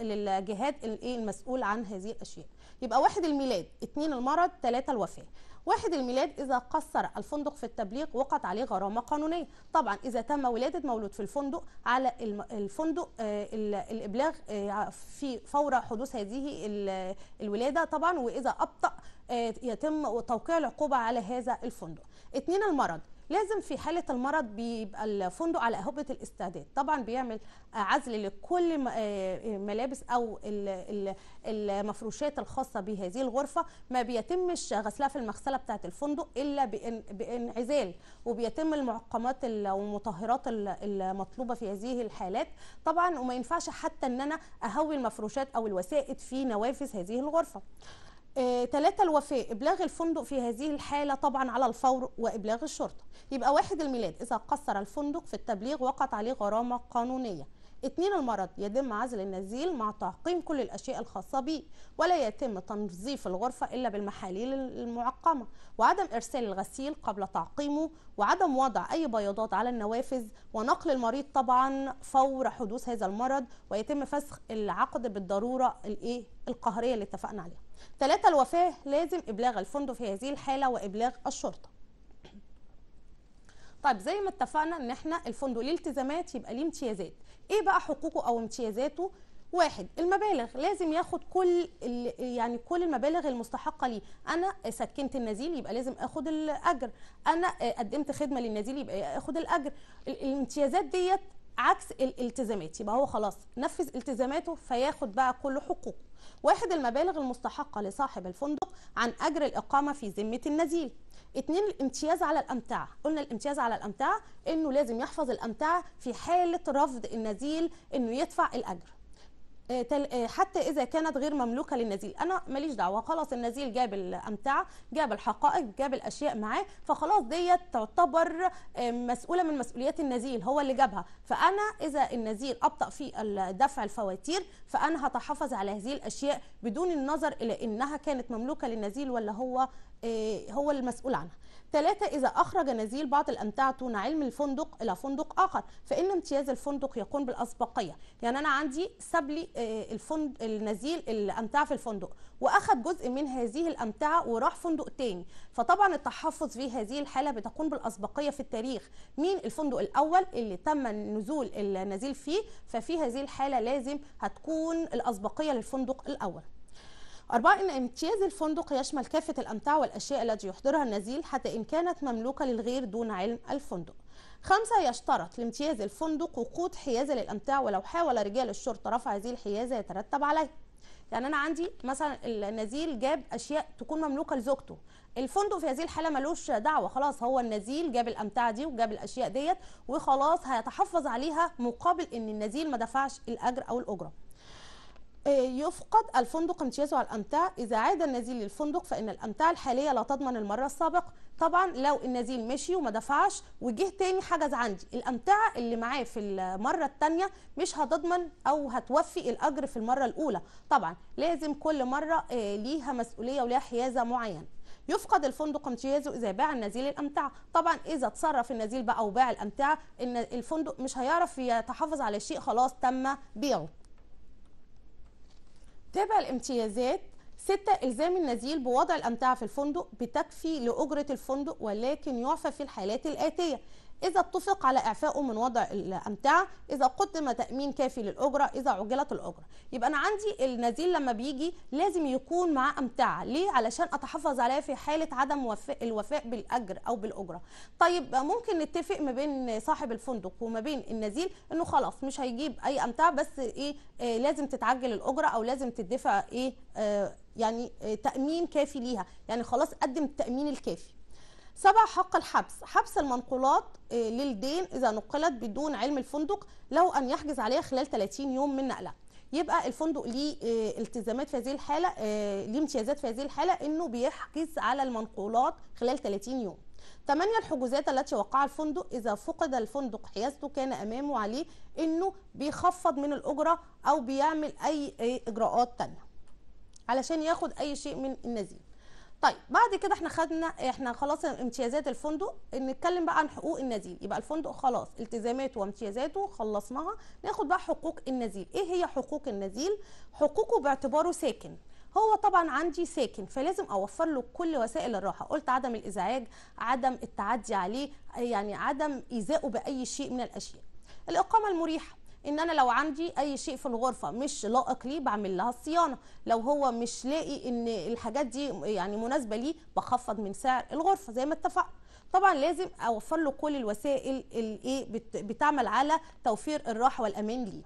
Speaker 1: للجهات إيه، المسؤول عن هذه الاشياء يبقى واحد الميلاد اثنين المرض ثلاثة الوفاه واحد الميلاد إذا قصر الفندق في التبليغ وقعت عليه غرامة قانونية طبعا إذا تم ولادة مولود في الفندق على الفندق آه، الإبلاغ آه، في فور حدوث هذه الولادة طبعا وإذا أبطأ آه، يتم توقيع العقوبة على هذا الفندق اثنين المرض لازم في حاله المرض بيبقى الفندق على هبه الاستعداد طبعا بيعمل عزل لكل آه، آه، ملابس او المفروشات الخاصه بهذه الغرفه ما بيتمش غسلها في المغسله بتاعه الفندق الا بانعزال وبيتم المعقمات والمطهرات المطلوبه في هذه الحالات طبعا وما ينفعش حتى ان انا اهوي المفروشات او الوسائد في نوافذ هذه الغرفه ثلاثة آه، الوفاء إبلاغ الفندق في هذه الحالة طبعا على الفور وإبلاغ الشرطة يبقى واحد الميلاد إذا قصر الفندق في التبليغ وقعت عليه غرامة قانونية اتنين المرض يتم عزل النزيل مع تعقيم كل الأشياء الخاصة به ولا يتم تنظيف الغرفة إلا بالمحاليل المعقمة وعدم إرسال الغسيل قبل تعقيمه وعدم وضع أي بياضات على النوافذ ونقل المريض طبعا فور حدوث هذا المرض ويتم فسخ العقد بالضرورة القهرية اللي اتفقنا عليها ثلاثة الوفاة لازم إبلاغ الفندق في هذه الحالة وإبلاغ الشرطة طيب زي ما اتفقنا ان احنا الفندق ليه التزامات يبقى ليه امتيازات ايه بقى حقوقه او امتيازاته واحد المبالغ لازم ياخد كل يعني كل المبالغ المستحقه ليه انا سكنت النزيل يبقى لازم اخد الاجر انا قدمت خدمه للنزيل يبقى اخد الاجر الامتيازات ديت عكس الالتزامات يبقى هو خلاص نفذ التزاماته فياخد بقى كل حقوقه واحد المبالغ المستحقة لصاحب الفندق عن أجر الإقامة في ذمة النزيل اتنين الامتياز على الامتعه قلنا الامتياز على الامتعه انه لازم يحفظ الامتعه في حاله رفض النزيل انه يدفع الاجر آه، آه، حتى اذا كانت غير مملوكه للنزيل انا ماليش دعوه خلاص النزيل جاب الامتعه جاب الحقائق جاب الاشياء معاه فخلاص ديت تعتبر آه، مسؤوله من مسؤوليات النزيل هو اللي جابها فانا اذا النزيل ابطا في دفع الفواتير فانا هتحافظ على هذه الاشياء بدون النظر الى انها كانت مملوكه للنزيل ولا هو هو المسؤول عنها ثلاثة إذا أخرج نزيل بعض الأمتعة دون علم الفندق إلى فندق آخر فإن امتياز الفندق يكون بالأسبقية يعني أنا عندي ساب لي آه، الفند... النزيل الأمتعة في الفندق وأخذ جزء من هذه الأمتعة وراح فندق تاني فطبعا التحفظ في هذه الحالة بتكون بالأسبقية في التاريخ مين الفندق الأول اللي تم نزول النزيل فيه ففي هذه الحالة لازم هتكون الأسبقية للفندق الأول أربعة إن امتياز الفندق يشمل كافة الأمتعة والأشياء التي يحضرها النزيل حتى إن كانت مملوكة للغير دون علم الفندق خمسة يشترط لامتياز الفندق وقود حيازة للأمتعة ولو حاول رجال الشرطة رفع هذه الحيازة يترتب عليه يعني أنا عندي مثلا النزيل جاب أشياء تكون مملوكة لزوجته الفندق في هذه الحاله ملوش دعوه خلاص هو النزيل جاب الامتعه دي وجاب الاشياء ديت وخلاص هيتحفظ عليها مقابل ان النزيل ما دفعش الاجر او الاجره إيه، يفقد الفندق امتيازه على الامتاع اذا عاد النزيل للفندق فان الامتاع الحاليه لا تضمن المره السابقه طبعا لو النزيل مشي وما دفعش وجه تاني حجز عندي الامتعه اللي معاه في المره التانية مش هتضمن او هتوفي الاجر في المره الاولى طبعا لازم كل مره إيه، ليها مسؤوليه وليها حيازه معينه يفقد الفندق امتيازه اذا باع النزيل الامتعه طبعا اذا اتصرف النزيل بقى وباع الامتعه الفندق مش هيعرف يتحافظ على شيء خلاص تم بيعه تابع الامتيازات ستة إلزام النزيل بوضع الأمتعة في الفندق بتكفي لأجرة الفندق ولكن يعفى في الحالات الآتية إذا اتفق على إعفائه من وضع الأمتعة إذا قدم تأمين كافي للأجرة إذا عجلت الأجرة يبقى أنا عندي النزيل لما بيجي لازم يكون معاه أمتعة ليه؟ علشان أتحفظ عليها في حالة عدم وفاء الوفاء بالأجر أو بالأجرة طيب ممكن نتفق ما بين صاحب الفندق وما بين النزيل إنه خلاص مش هيجيب أي أمتعة بس إيه, إيه لازم تتعجل الأجرة أو لازم تدفع إيه, إيه يعني آه، تأمين كافي ليها يعني خلاص قدم التأمين الكافي سبع حق الحبس حبس المنقولات آه، للدين إذا نقلت بدون علم الفندق له أن يحجز عليها خلال 30 يوم من نقلها يبقى الفندق ليه آه، التزامات في هذه الحاله آه، ليه امتيازات في هذه الحاله انه بيحجز على المنقولات خلال 30 يوم. 8 الحجوزات التي وقعها الفندق اذا فقد الفندق حيازته كان امامه عليه انه بيخفض من الاجره او بيعمل اي اجراءات ثانيه علشان ياخد اي شيء من النزيل طيب بعد كده احنا خدنا احنا خلاص امتيازات الفندق نتكلم بقى عن حقوق النزيل يبقى الفندق خلاص التزاماته وامتيازاته خلصناها ناخد بقى حقوق النزيل ايه هي حقوق النزيل حقوقه باعتباره ساكن هو طبعا عندي ساكن فلازم اوفر له كل وسائل الراحه قلت عدم الازعاج عدم التعدي عليه يعني عدم ايذائه باي شيء من الاشياء الاقامه المريحه ان انا لو عندي اي شيء في الغرفه مش لائق ليه بعمل لها الصيانه لو هو مش لاقي ان الحاجات دي يعني مناسبه ليه بخفض من سعر الغرفه زي ما اتفقنا طبعا لازم اوفر له كل الوسائل اللي إيه بتعمل على توفير الراحه والامان ليه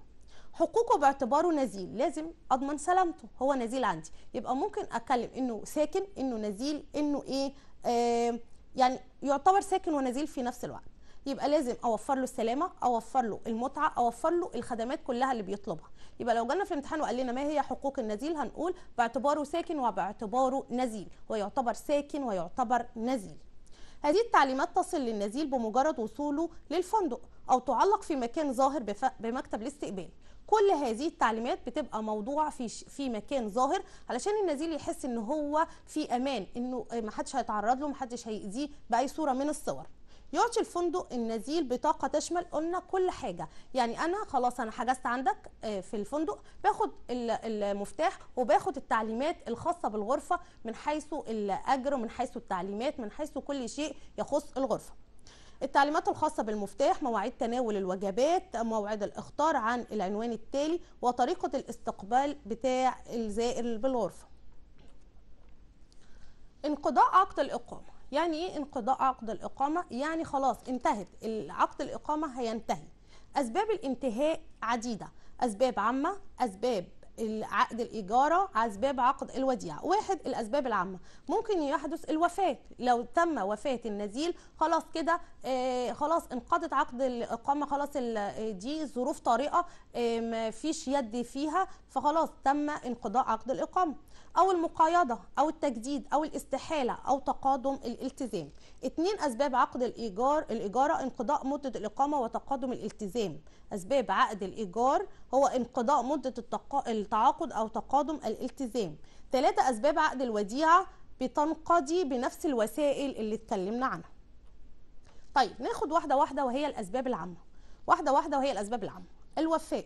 Speaker 1: حقوقه باعتباره نزيل لازم اضمن سلامته هو نزيل عندي يبقى ممكن اتكلم انه ساكن انه نزيل انه ايه آه يعني يعتبر ساكن ونزيل في نفس الوقت يبقى لازم اوفر له السلامه اوفر له المتعه اوفر له الخدمات كلها اللي بيطلبها يبقى لو جالنا في الامتحان وقال لنا ما هي حقوق النزيل هنقول باعتباره ساكن وباعتباره نزيل ويعتبر ساكن ويعتبر نزيل هذه التعليمات تصل للنزيل بمجرد وصوله للفندق او تعلق في مكان ظاهر بمكتب الاستقبال كل هذه التعليمات بتبقى موضوع في في مكان ظاهر علشان النزيل يحس ان هو في امان انه ما حدش هيتعرض له ما حدش هيأذيه باي صوره من الصور يعطي الفندق النزيل بطاقه تشمل قلنا كل حاجه يعني انا خلاص انا حجزت عندك آه، في الفندق باخد المفتاح وباخد التعليمات الخاصه بالغرفه من حيث الاجر من حيث التعليمات من حيث كل شيء يخص الغرفه التعليمات الخاصة بالمفتاح مواعيد تناول الوجبات موعد الاختار عن العنوان التالي وطريقة الاستقبال بتاع الزائر بالغرفة انقضاء عقد الإقامة يعني ايه انقضاء عقد الاقامه يعني خلاص انتهت عقد الاقامه هينتهي اسباب الانتهاء عديده اسباب عامه اسباب عقد الإجارة أسباب عقد الوديعة واحد الأسباب العامة ممكن يحدث الوفاة لو تم وفاة النزيل خلاص كده آه، خلاص انقضت عقد الإقامة خلاص دي ظروف طارئة ما فيش يد فيها فخلاص تم انقضاء عقد الإقامة أو المقايضة أو التجديد أو الاستحالة أو تقادم الالتزام اتنين أسباب عقد الإيجار الإيجارة انقضاء مدة الإقامة وتقادم الالتزام أسباب عقد الإيجار هو انقضاء مدة التعاقد أو تقادم الالتزام ثلاثة أسباب عقد الوديعة بتنقضي بنفس الوسائل اللي اتكلمنا عنها طيب ناخد واحدة واحدة وهي الأسباب العامة واحدة واحدة وهي الأسباب العامة الوفاء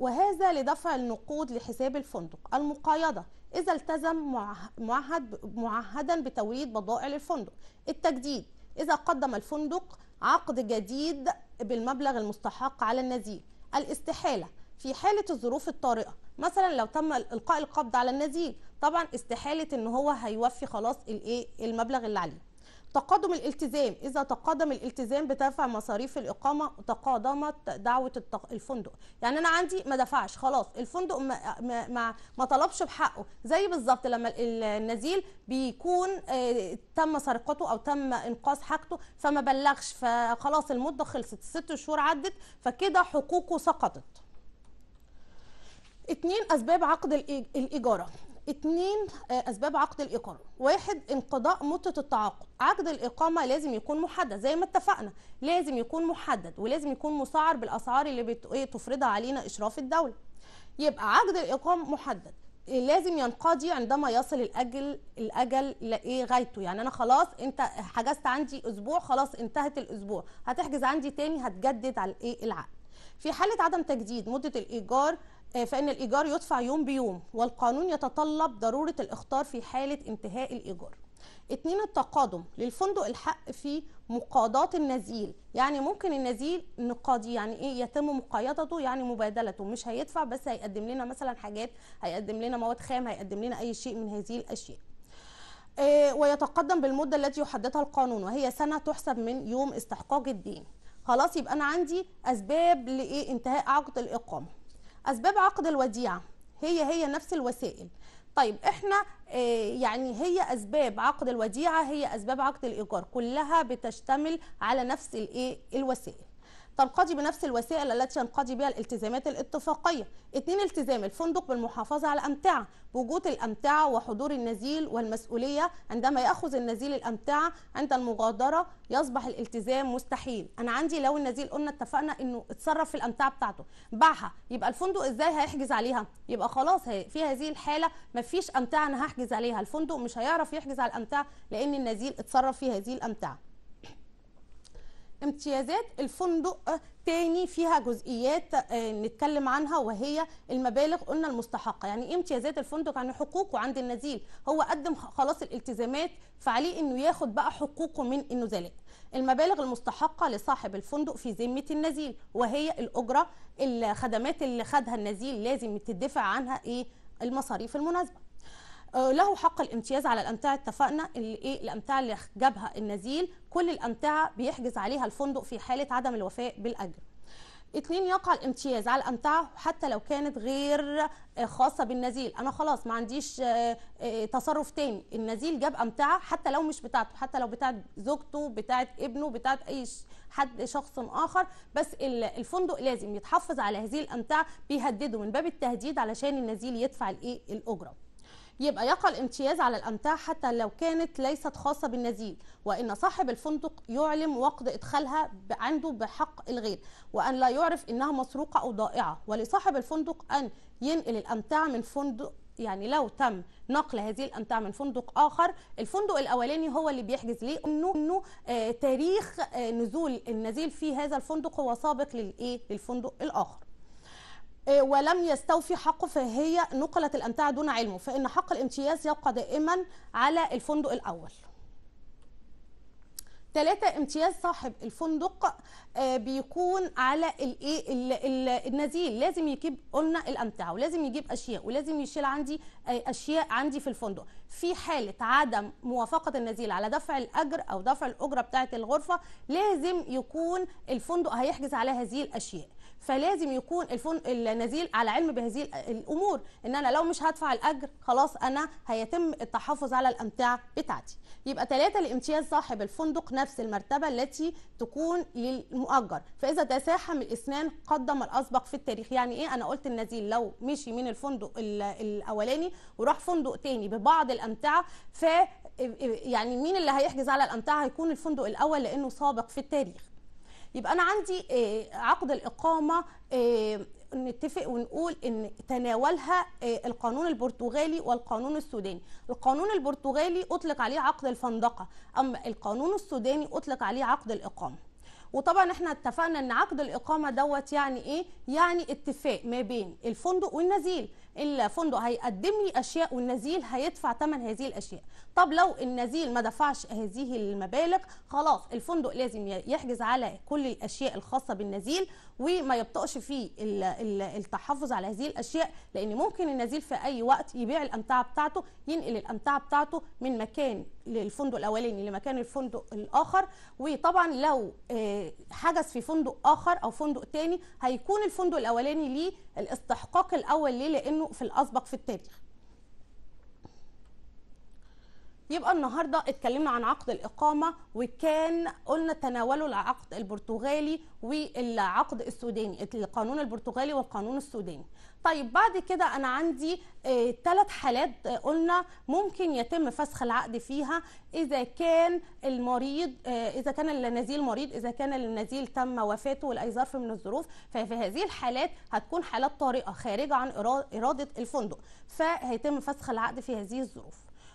Speaker 1: وهذا لدفع النقود لحساب الفندق المقايضة إذا التزم معهد معهدا بتوريد بضائع للفندق التجديد إذا قدم الفندق عقد جديد بالمبلغ المستحق على النزيل الاستحالة في حالة الظروف الطارئة مثلا لو تم إلقاء القبض على النزيل طبعا استحالة إن هو هيوفي خلاص الإيه المبلغ اللي عليه تقادم الالتزام اذا تقادم الالتزام بدفع مصاريف الاقامه تقادمت دعوه الفندق يعني انا عندي ما دفعش خلاص الفندق ما ما, ما طلبش بحقه زي بالظبط لما النزيل بيكون آه، تم سرقته او تم انقاذ حاجته فما بلغش فخلاص المده خلصت الست شهور عدت فكده حقوقه سقطت اثنين اسباب عقد الاجاره اتنين آه، اسباب عقد الاقامه واحد انقضاء مده التعاقد عقد الاقامه لازم يكون محدد زي ما اتفقنا لازم يكون محدد ولازم يكون مسعر بالاسعار اللي إيه، تفرضها علينا اشراف الدوله يبقى عقد الاقامه محدد لازم ينقضي عندما يصل الاجل الاجل لايه غايته يعني انا خلاص انت حجزت عندي اسبوع خلاص انتهت الاسبوع هتحجز عندي تاني هتجدد على الايه العقد في حاله عدم تجديد مده الايجار آه، فإن الإيجار يدفع يوم بيوم والقانون يتطلب ضرورة الإخطار في حالة انتهاء الإيجار اتنين التقادم للفندق الحق في مقاضاة النزيل يعني ممكن النزيل نقاضي يعني ايه يتم مقايضته يعني مبادلته مش هيدفع بس هيقدم لنا مثلا حاجات هيقدم لنا مواد خام هيقدم لنا اي شيء من هذه الاشياء آه، ويتقدم بالمدة التي يحددها القانون وهي سنة تحسب من يوم استحقاق الدين خلاص يبقى انا عندي اسباب لايه انتهاء عقد الاقامه أسباب عقد الوديعة هي هي نفس الوسائل طيب احنا آه، يعني هي اسباب عقد الوديعه هي اسباب عقد الايجار كلها بتشتمل على نفس الايه الوسائل تنقضي بنفس الوسائل التي ينقضي بها الالتزامات الاتفاقية اتنين التزام الفندق بالمحافظة على الأمتعة بوجود الأمتعة وحضور النزيل والمسؤولية عندما يأخذ النزيل الأمتعة عند المغادرة يصبح الالتزام مستحيل أنا عندي لو النزيل قلنا اتفقنا أنه اتصرف في الأمتعة بتاعته باعها يبقى الفندق إزاي هيحجز عليها يبقى خلاص في هذه الحالة مفيش أمتعة أنا هحجز عليها الفندق مش هيعرف يحجز على الأمتعة لأن النزيل اتصرف في هذه الأمتعة امتيازات الفندق آه، تاني فيها جزئيات آه، نتكلم عنها وهي المبالغ قلنا المستحقه يعني ايه امتيازات الفندق عن يعني حقوقه عند النزيل هو قدم خلاص الالتزامات فعليه انه ياخد بقى حقوقه من النزلاء المبالغ المستحقه لصاحب الفندق في ذمه النزيل وهي الاجره الخدمات اللي خدها النزيل لازم تدفع عنها ايه المصاريف المناسبه آه، له حق الامتياز على الامتعه اتفقنا اللي ايه الامتعه اللي جابها النزيل كل الامتعه بيحجز عليها الفندق في حاله عدم الوفاء بالاجر اتنين يقع الامتياز على الامتعه حتى لو كانت غير آه، خاصه بالنزيل انا خلاص ما عنديش آه، تصرف تاني النزيل جاب امتعه حتى لو مش بتاعته حتى لو بتاعت زوجته بتاعت ابنه بتاعت اي حد شخص اخر بس الفندق لازم يتحفظ على هذه الامتعه بيهدده من باب التهديد علشان النزيل يدفع الايه الاجره يبقى يقع الامتياز على الامتاع حتى لو كانت ليست خاصة بالنزيل وإن صاحب الفندق يعلم وقت إدخالها عنده بحق الغير وأن لا يعرف إنها مسروقة أو ضائعة ولصاحب الفندق أن ينقل الامتاع من فندق يعني لو تم نقل هذه الامتاع من فندق اخر الفندق الاولاني هو اللي بيحجز ليه انه انه آه تاريخ آه نزول النزيل في هذا الفندق هو سابق للايه للفندق الاخر إيه، ولم يستوفي حقه فهي نقلت الأمتعة دون علمه فإن حق الامتياز يبقى دائما على الفندق الأول ثلاثة امتياز صاحب الفندق آه، بيكون على الايه النزيل لازم يجيب قلنا الامتعه ولازم يجيب اشياء ولازم يشيل عندي آه، اشياء عندي في الفندق في حاله عدم موافقه النزيل على دفع الاجر او دفع الاجره بتاعه الغرفه لازم يكون الفندق هيحجز على هذه الاشياء فلازم يكون الفن النزيل على علم بهذه الامور ان انا لو مش هدفع الاجر خلاص انا هيتم التحفظ على الامتعه بتاعتي يبقى ثلاثة لامتياز صاحب الفندق نفس المرتبة التي تكون للمؤجر فإذا تساحم الاثنان قدم الأسبق في التاريخ يعني إيه أنا قلت النزيل لو مشي من الفندق الأولاني وراح فندق تاني ببعض الأمتعة ف يعني مين اللي هيحجز على الأمتعة هيكون الفندق الأول لأنه سابق في التاريخ يبقى انا عندي آه، عقد الاقامه آه، نتفق ونقول ان تناولها آه، القانون البرتغالي والقانون السوداني القانون البرتغالي اطلق عليه عقد الفندقه اما القانون السوداني اطلق عليه عقد الاقامه وطبعا احنا اتفقنا ان عقد الاقامه دوت يعني ايه يعني اتفاق ما بين الفندق والنزيل الفندق هيقدم لي اشياء والنزيل هيدفع ثمن هذه الاشياء طب لو النزيل ما دفعش هذه المبالغ خلاص الفندق لازم يحجز على كل الاشياء الخاصه بالنزيل وما يبطئش في التحفظ على هذه الاشياء لان ممكن النزيل في اي وقت يبيع الامتعه بتاعته ينقل الامتعه بتاعته من مكان للفندق الاولاني لمكان الفندق الاخر وطبعا لو آه، حجز في فندق اخر او فندق تاني هيكون الفندق الاولاني ليه الاستحقاق الاول ليه لانه في الاسبق في التاريخ يبقى النهارده اتكلمنا عن عقد الاقامه وكان قلنا تناولوا العقد البرتغالي والعقد السوداني القانون البرتغالي والقانون السوداني طيب بعد كده انا عندي ثلاث آه، حالات قلنا ممكن يتم فسخ العقد فيها اذا كان المريض آه، اذا كان النزيل مريض اذا كان النزيل تم وفاته لاي ظرف من الظروف ففي هذه الحالات هتكون حالات طارئه خارجه عن اراده الفندق فهيتم فسخ العقد في هذه الظروف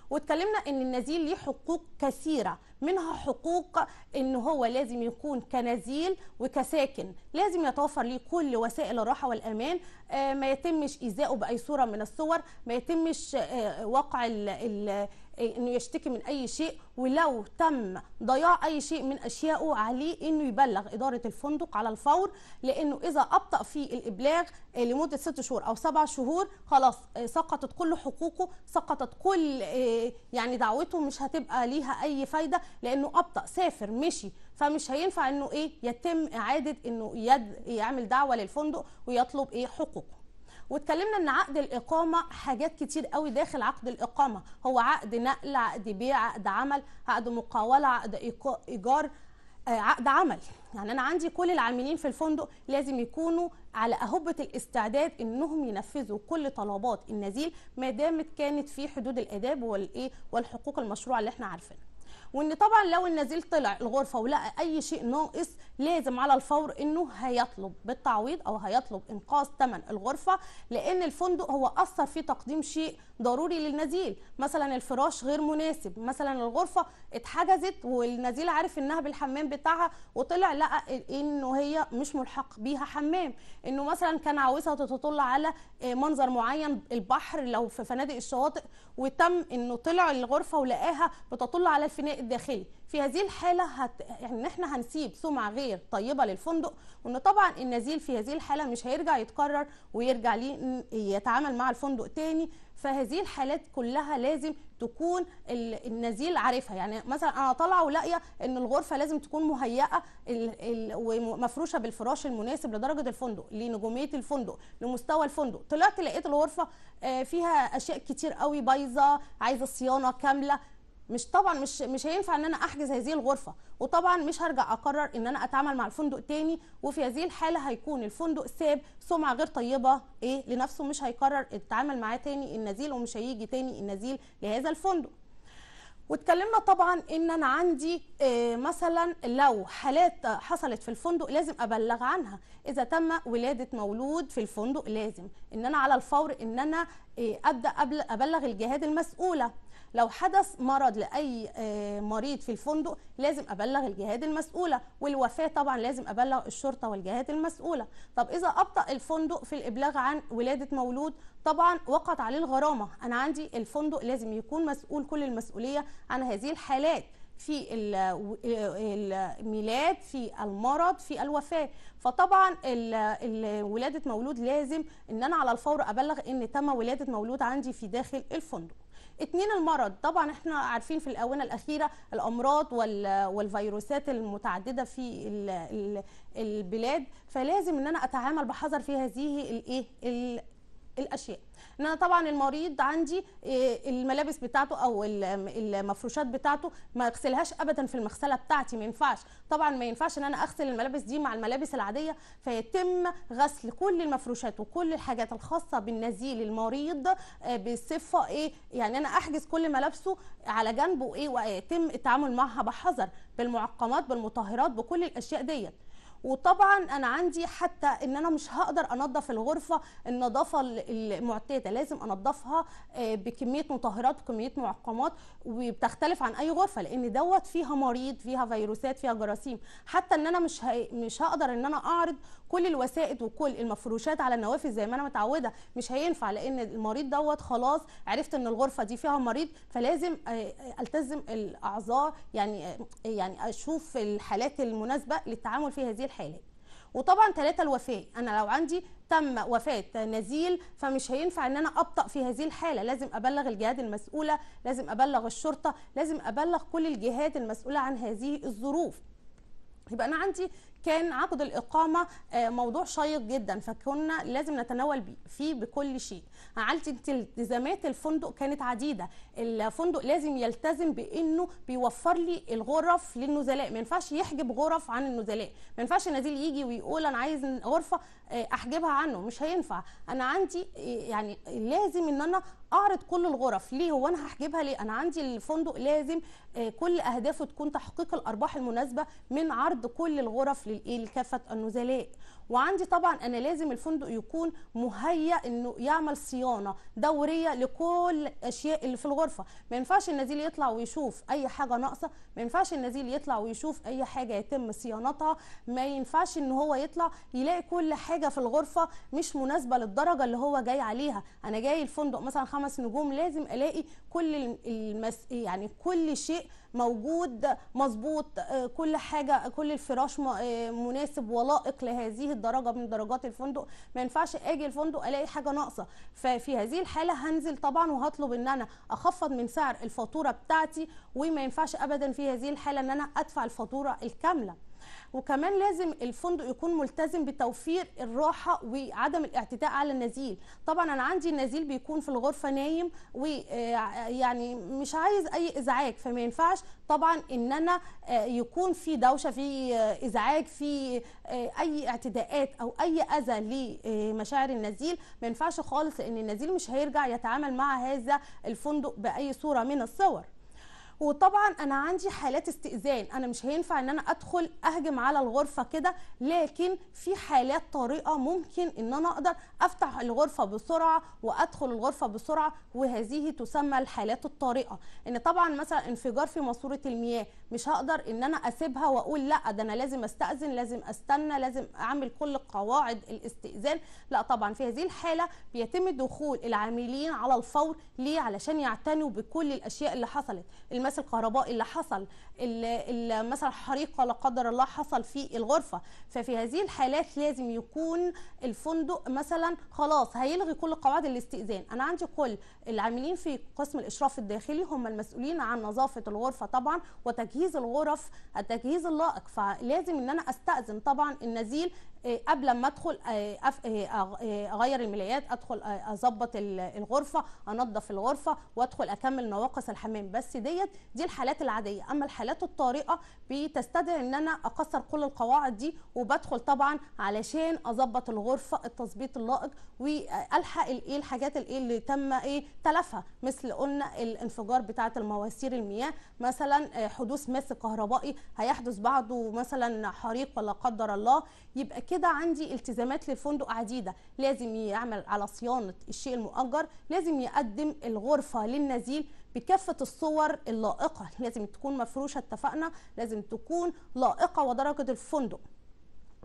Speaker 1: واتكلمنا ان النزيل ليه حقوق كثيره منها حقوق ان هو لازم يكون كنزيل وكساكن لازم يتوفر ليه كل وسائل الراحه والامان آه، ما يتمش ايذائه باي صوره من الصور ما يتمش آه، آه، وقع ال إيه، انه يشتكي من اي شيء ولو تم ضياع اي شيء من اشيائه عليه انه يبلغ اداره الفندق على الفور لانه اذا ابطا في الابلاغ إيه، لمده ست شهور او سبع شهور خلاص إيه، سقطت كل حقوقه سقطت كل يعني دعوته مش هتبقى ليها اي فايده لانه ابطا سافر مشي فمش هينفع انه ايه يتم اعاده انه يد يعمل دعوه للفندق ويطلب ايه حقوقه واتكلمنا ان عقد الاقامه حاجات كتير قوي داخل عقد الاقامه هو عقد نقل عقد بيع عقد عمل عقد مقاوله عقد ايجار آه، عقد عمل يعني انا عندي كل العاملين في الفندق لازم يكونوا على اهبه الاستعداد انهم ينفذوا كل طلبات النزيل ما دامت كانت في حدود الاداب والايه والحقوق المشروعه اللي احنا عارفينها وان طبعا لو النزيل طلع الغرفه ولقى اي شيء ناقص لازم على الفور انه هيطلب بالتعويض او هيطلب انقاص ثمن الغرفه لان الفندق هو اثر في تقديم شيء ضروري للنزيل مثلا الفراش غير مناسب مثلا الغرفه اتحجزت والنزيل عارف انها بالحمام بتاعها وطلع لقى انه هي مش ملحق بيها حمام انه مثلا كان عاوزها تتطل على آه، منظر معين البحر لو في فنادق الشواطئ وتم انه طلع الغرفه ولقاها بتطل على الفناء الداخلي في هذه الحاله هت... يعني احنا هنسيب سمعه غير طيبه للفندق وان طبعا النزيل في هذه الحاله مش هيرجع يتكرر ويرجع ليه يتعامل مع الفندق تاني فهذه الحالات كلها لازم تكون النزيل عارفها يعني مثلا انا طالعه ولاقيه ان الغرفه لازم تكون مهيئه ومفروشه بالفراش المناسب لدرجه الفندق لنجوميه الفندق لمستوى الفندق طلعت لقيت الغرفه آه، فيها اشياء كتير قوي بايظه عايزه صيانه كامله مش طبعا مش مش هينفع ان انا احجز هذه الغرفه وطبعا مش هرجع اقرر ان انا اتعامل مع الفندق تاني وفي هذه الحاله هيكون الفندق ساب سمعه غير طيبه ايه لنفسه مش هيقرر التعامل معاه تاني النزيل ومش هيجي تاني النزيل لهذا الفندق واتكلمنا طبعا ان انا عندي آه، مثلا لو حالات حصلت في الفندق لازم ابلغ عنها اذا تم ولاده مولود في الفندق لازم ان انا على الفور ان انا آه، ابدا ابلغ الجهات المسؤوله لو حدث مرض لاي آه، مريض في الفندق لازم ابلغ الجهات المسؤوله والوفاه طبعا لازم ابلغ الشرطه والجهات المسؤوله طب اذا ابطا الفندق في الابلاغ عن ولاده مولود طبعا وقعت عليه الغرامه انا عندي الفندق لازم يكون مسؤول كل المسؤوليه عن هذه الحالات في الميلاد في المرض في الوفاه فطبعا ولاده مولود لازم ان انا على الفور ابلغ ان تم ولاده مولود عندي في داخل الفندق اتنين المرض طبعا احنا عارفين في الاونه الاخيره الامراض والفيروسات المتعدده في البلاد فلازم ان انا اتعامل بحذر في هذه الايه الاشياء ان انا طبعا المريض عندي آه، الملابس بتاعته او المفروشات بتاعته ما اغسلهاش ابدا في المغسله بتاعتي ما ينفعش طبعا ما ينفعش ان انا اغسل الملابس دي مع الملابس العاديه فيتم غسل كل المفروشات وكل الحاجات الخاصه بالنزيل المريض آه، بصفه ايه يعني انا احجز كل ملابسه على جنبه ايه ويتم التعامل معها بحذر بالمعقمات بالمطهرات بكل الاشياء ديت وطبعا انا عندي حتى ان انا مش هقدر انظف الغرفه النظافه المعتاده لازم انظفها آه، بكميه مطهرات وكميه معقمات وبتختلف عن اي غرفه لان دوت فيها مريض فيها فيروسات فيها جراثيم حتى ان انا مش مش هقدر ان انا اعرض كل الوسائد وكل المفروشات على النوافذ زي ما انا متعوده مش هينفع لان المريض دوت خلاص عرفت ان الغرفه دي فيها مريض فلازم التزم الاعذار يعني يعني اشوف الحالات المناسبه للتعامل في هذه الحاله وطبعا ثلاثة الوفاة انا لو عندي تم وفاة نزيل فمش هينفع ان انا ابطأ في هذه الحالة لازم ابلغ الجهات المسؤولة لازم ابلغ الشرطة لازم ابلغ كل الجهات المسؤولة عن هذه الظروف يبقى انا عندي كان عقد الاقامه آه، موضوع شيق جدا فكنا لازم نتناول فيه بكل شيء عالتي التزامات الفندق كانت عديده الفندق لازم يلتزم بانه بيوفر لي الغرف للنزلاء ما ينفعش يحجب غرف عن النزلاء ما ينفعش نزيل يجي ويقول انا عايز غرفه آه، احجبها عنه مش هينفع انا عندي يعني لازم ان انا اعرض كل الغرف ليه هو انا هحجبها ليه انا عندي الفندق لازم آه، كل اهدافه تكون تحقيق الارباح المناسبه من عرض كل الغرف للكافه لكافه النزلاء وعندي طبعا انا لازم الفندق يكون مهيأ انه يعمل صيانه دوريه لكل الاشياء اللي في الغرفه ما ينفعش النزيل يطلع ويشوف اي حاجه ناقصه ما ينفعش النزيل يطلع ويشوف اي حاجه يتم صيانتها ما ينفعش ان هو يطلع يلاقي كل حاجه في الغرفه مش مناسبه للدرجه اللي هو جاي عليها انا جاي الفندق مثلا خمس نجوم لازم الاقي كل المس... يعني كل شيء موجود مظبوط آه، كل حاجه كل الفراش آه، مناسب ولائق لهذه الدرجه من درجات الفندق ما ينفعش اجي الفندق الاقي حاجه ناقصه ففي هذه الحاله هنزل طبعا وهطلب ان انا اخفض من سعر الفاتوره بتاعتي وما ينفعش ابدا في هذه الحاله ان انا ادفع الفاتوره الكامله وكمان لازم الفندق يكون ملتزم بتوفير الراحه وعدم الاعتداء على النزيل طبعا انا عندي النزيل بيكون في الغرفه نايم ويعني آه، مش عايز اي ازعاج فما ينفعش طبعا ان انا آه، يكون في دوشه في آه، ازعاج في اي اعتداءات او اي اذى لمشاعر النزيل ما ينفعش خالص ان النزيل مش هيرجع يتعامل مع هذا الفندق باي صوره من الصور وطبعا انا عندي حالات استئذان انا مش هينفع ان انا ادخل اهجم على الغرفه كده لكن في حالات طارئه ممكن ان انا اقدر افتح الغرفه بسرعه وادخل الغرفه بسرعه وهذه تسمى الحالات الطارئه ان طبعا مثلا انفجار في ماسوره المياه مش هقدر ان انا اسيبها واقول لا ده انا لازم استاذن لازم استنى لازم اعمل كل قواعد الاستئذان لا طبعا في هذه الحاله بيتم دخول العاملين على الفور ليه علشان يعتنوا بكل الاشياء اللي حصلت الماس الكهربائي اللي حصل مثلا حريقه لا قدر الله حصل في الغرفه ففي هذه الحالات لازم يكون الفندق مثلا خلاص هيلغي كل قواعد الاستئذان انا عندي كل العاملين في قسم الاشراف الداخلي هم المسؤولين عن نظافه الغرفه طبعا وتجهيز الغرف التجهيز اللائق فلازم ان انا استاذن طبعا النزيل آه، قبل ما ادخل آه، آه، اغير الملايات ادخل اظبط الغرفه انظف الغرفه وادخل اكمل نواقص الحمام بس ديت دي الحالات العاديه اما الحالات الحالات الطارئه بتستدعي ان انا اكسر كل القواعد دي وبدخل طبعا علشان اظبط الغرفه التظبيط اللائق والحق الايه الحاجات الايه اللي تم ايه تلفها مثل قلنا الانفجار بتاعه المواسير المياه مثلا آه، حدوث ماس كهربائي هيحدث بعده مثلا حريق ولا قدر الله يبقى كده عندي التزامات للفندق عديده لازم يعمل على صيانه الشيء المؤجر لازم يقدم الغرفه للنزيل بكافه الصور اللائقه لازم تكون مفروشه اتفقنا لازم تكون لائقه ودرجه الفندق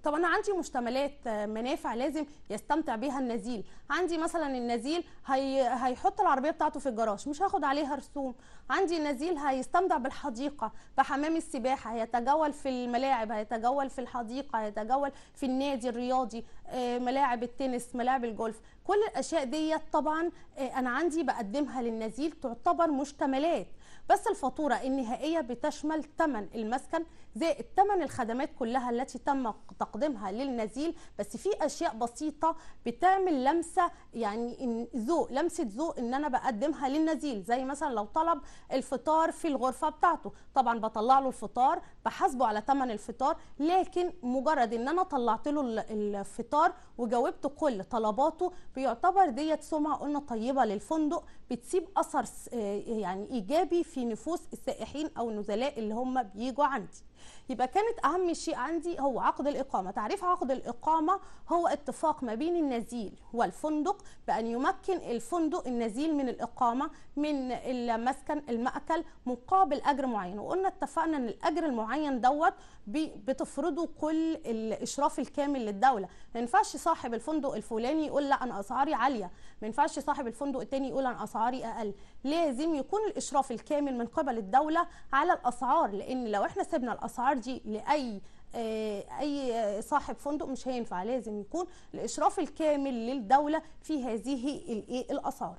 Speaker 1: طب انا عندي مشتملات آه، منافع لازم يستمتع بيها النزيل عندي مثلا النزيل هي... هيحط العربيه بتاعته في الجراج مش هاخد عليها رسوم عندي النزيل هيستمتع بالحديقه بحمام السباحه هيتجول في الملاعب هيتجول في الحديقه هيتجول في النادي الرياضي آه، ملاعب التنس ملاعب الجولف كل الاشياء ديت طبعا آه، انا عندي بقدمها للنزيل تعتبر مشتملات بس الفاتوره النهائيه بتشمل ثمن المسكن زائد ثمن الخدمات كلها التي تم تقديمها للنزيل بس في اشياء بسيطه بتعمل لمسه يعني ذوق لمسه ذوق ان انا بقدمها للنزيل زي مثلا لو طلب الفطار في الغرفه بتاعته طبعا بطلع له الفطار بحاسبه على ثمن الفطار لكن مجرد ان انا طلعت له الفطار وجاوبت كل طلباته بيعتبر ديت سمعه قلنا طيبه للفندق بتسيب اثر يعني ايجابي في نفوس السائحين او النزلاء اللي هم بيجوا عندي يبقى كانت اهم شيء عندي هو عقد الاقامه تعريف عقد الاقامه هو اتفاق ما بين النزيل والفندق بان يمكن الفندق النزيل من الاقامه من المسكن الماكل مقابل اجر معين وقلنا اتفقنا ان الاجر المعين دوت بتفرضوا كل الاشراف الكامل للدوله ما ينفعش صاحب الفندق الفلاني يقول لا انا اسعاري عاليه ما ينفعش صاحب الفندق التاني يقول انا اسعاري اقل لازم يكون الاشراف الكامل من قبل الدوله على الاسعار لان لو احنا سيبنا الاسعار دي لاي آه، اي آه، صاحب فندق مش هينفع لازم يكون الاشراف الكامل للدوله في هذه الاسعار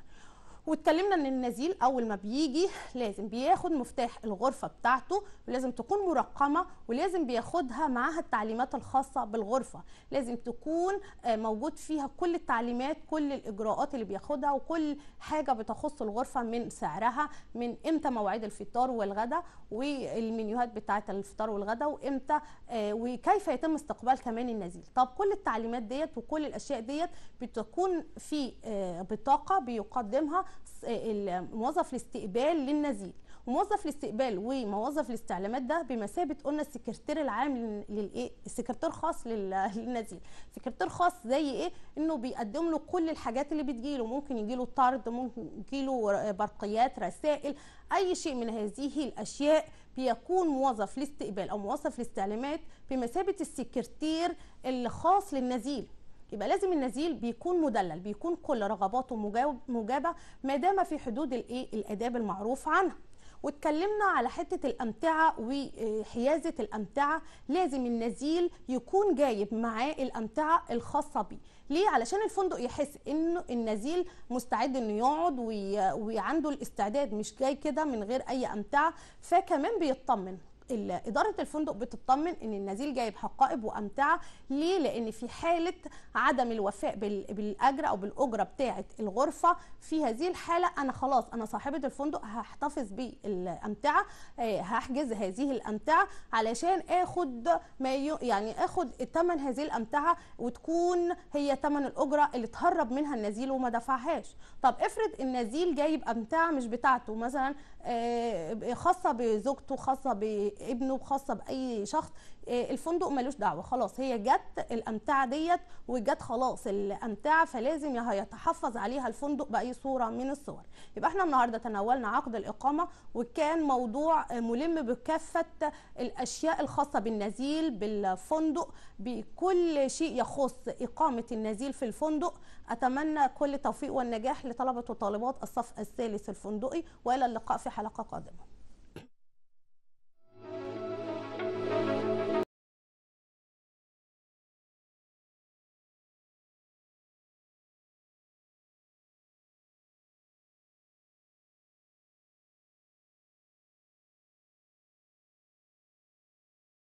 Speaker 1: واتكلمنا ان النزيل اول ما بيجي لازم بياخد مفتاح الغرفه بتاعته ولازم تكون مرقمه ولازم بياخدها معاها التعليمات الخاصه بالغرفه لازم تكون آه، موجود فيها كل التعليمات كل الاجراءات اللي بياخدها وكل حاجه بتخص الغرفه من سعرها من امتى مواعيد الفطار والغدا والمنيوهات بتاعه الفطار والغدا وامتى آه، وكيف يتم استقبال كمان النزيل طب كل التعليمات ديت وكل الاشياء ديت بتكون في آه، بطاقه بيقدمها موظف الاستقبال للنزيل وموظف الاستقبال وموظف الاستعلامات ده بمثابه قلنا السكرتير العام للايه السكرتير خاص للنزيل سكرتير خاص زي ايه انه بيقدم له كل الحاجات اللي بتجيله ممكن يجيله طرد ممكن يجيله برقيات رسائل اي شيء من هذه الاشياء بيكون موظف الاستقبال او موظف الاستعلامات بمثابه السكرتير الخاص للنزيل يبقى لازم النزيل بيكون مدلل بيكون كل رغباته مجابه ما دام في حدود الايه الاداب المعروف عنها واتكلمنا على حته الامتعه وحيازه الامتعه لازم النزيل يكون جايب معاه الامتعه الخاصه بيه ليه علشان الفندق يحس انه النزيل مستعد انه يقعد وعنده الاستعداد مش جاي كده من غير اي امتعه فكمان بيطمن اداره الفندق بتطمن ان النزيل جايب حقائب وامتعه ليه لان في حاله عدم الوفاء بالاجر او بالاجره بتاعه الغرفه في هذه الحاله انا خلاص انا صاحبه الفندق هحتفظ بالامتعه آه، هحجز هذه الامتعه علشان اخد ما يعني اخد تمن هذه الامتعه وتكون هي تمن الاجره اللي اتهرب منها النزيل وما دفعهاش طب افرض النزيل جايب امتعه مش بتاعته مثلا آه، خاصه بزوجته خاصه بابنه خاصه باي شخص آه، الفندق ملوش دعوه خلاص هي جت الامتعه ديت وجت خلاص الامتعه فلازم هيتحفظ عليها الفندق باي صوره من الصور يبقى احنا النهارده تناولنا عقد الاقامه وكان موضوع ملم بكافه الاشياء الخاصه بالنزيل بالفندق بكل شيء يخص اقامه النزيل في الفندق اتمنى كل التوفيق والنجاح لطلبه وطالبات الصف الثالث الفندقي والى اللقاء في حلقه قادمه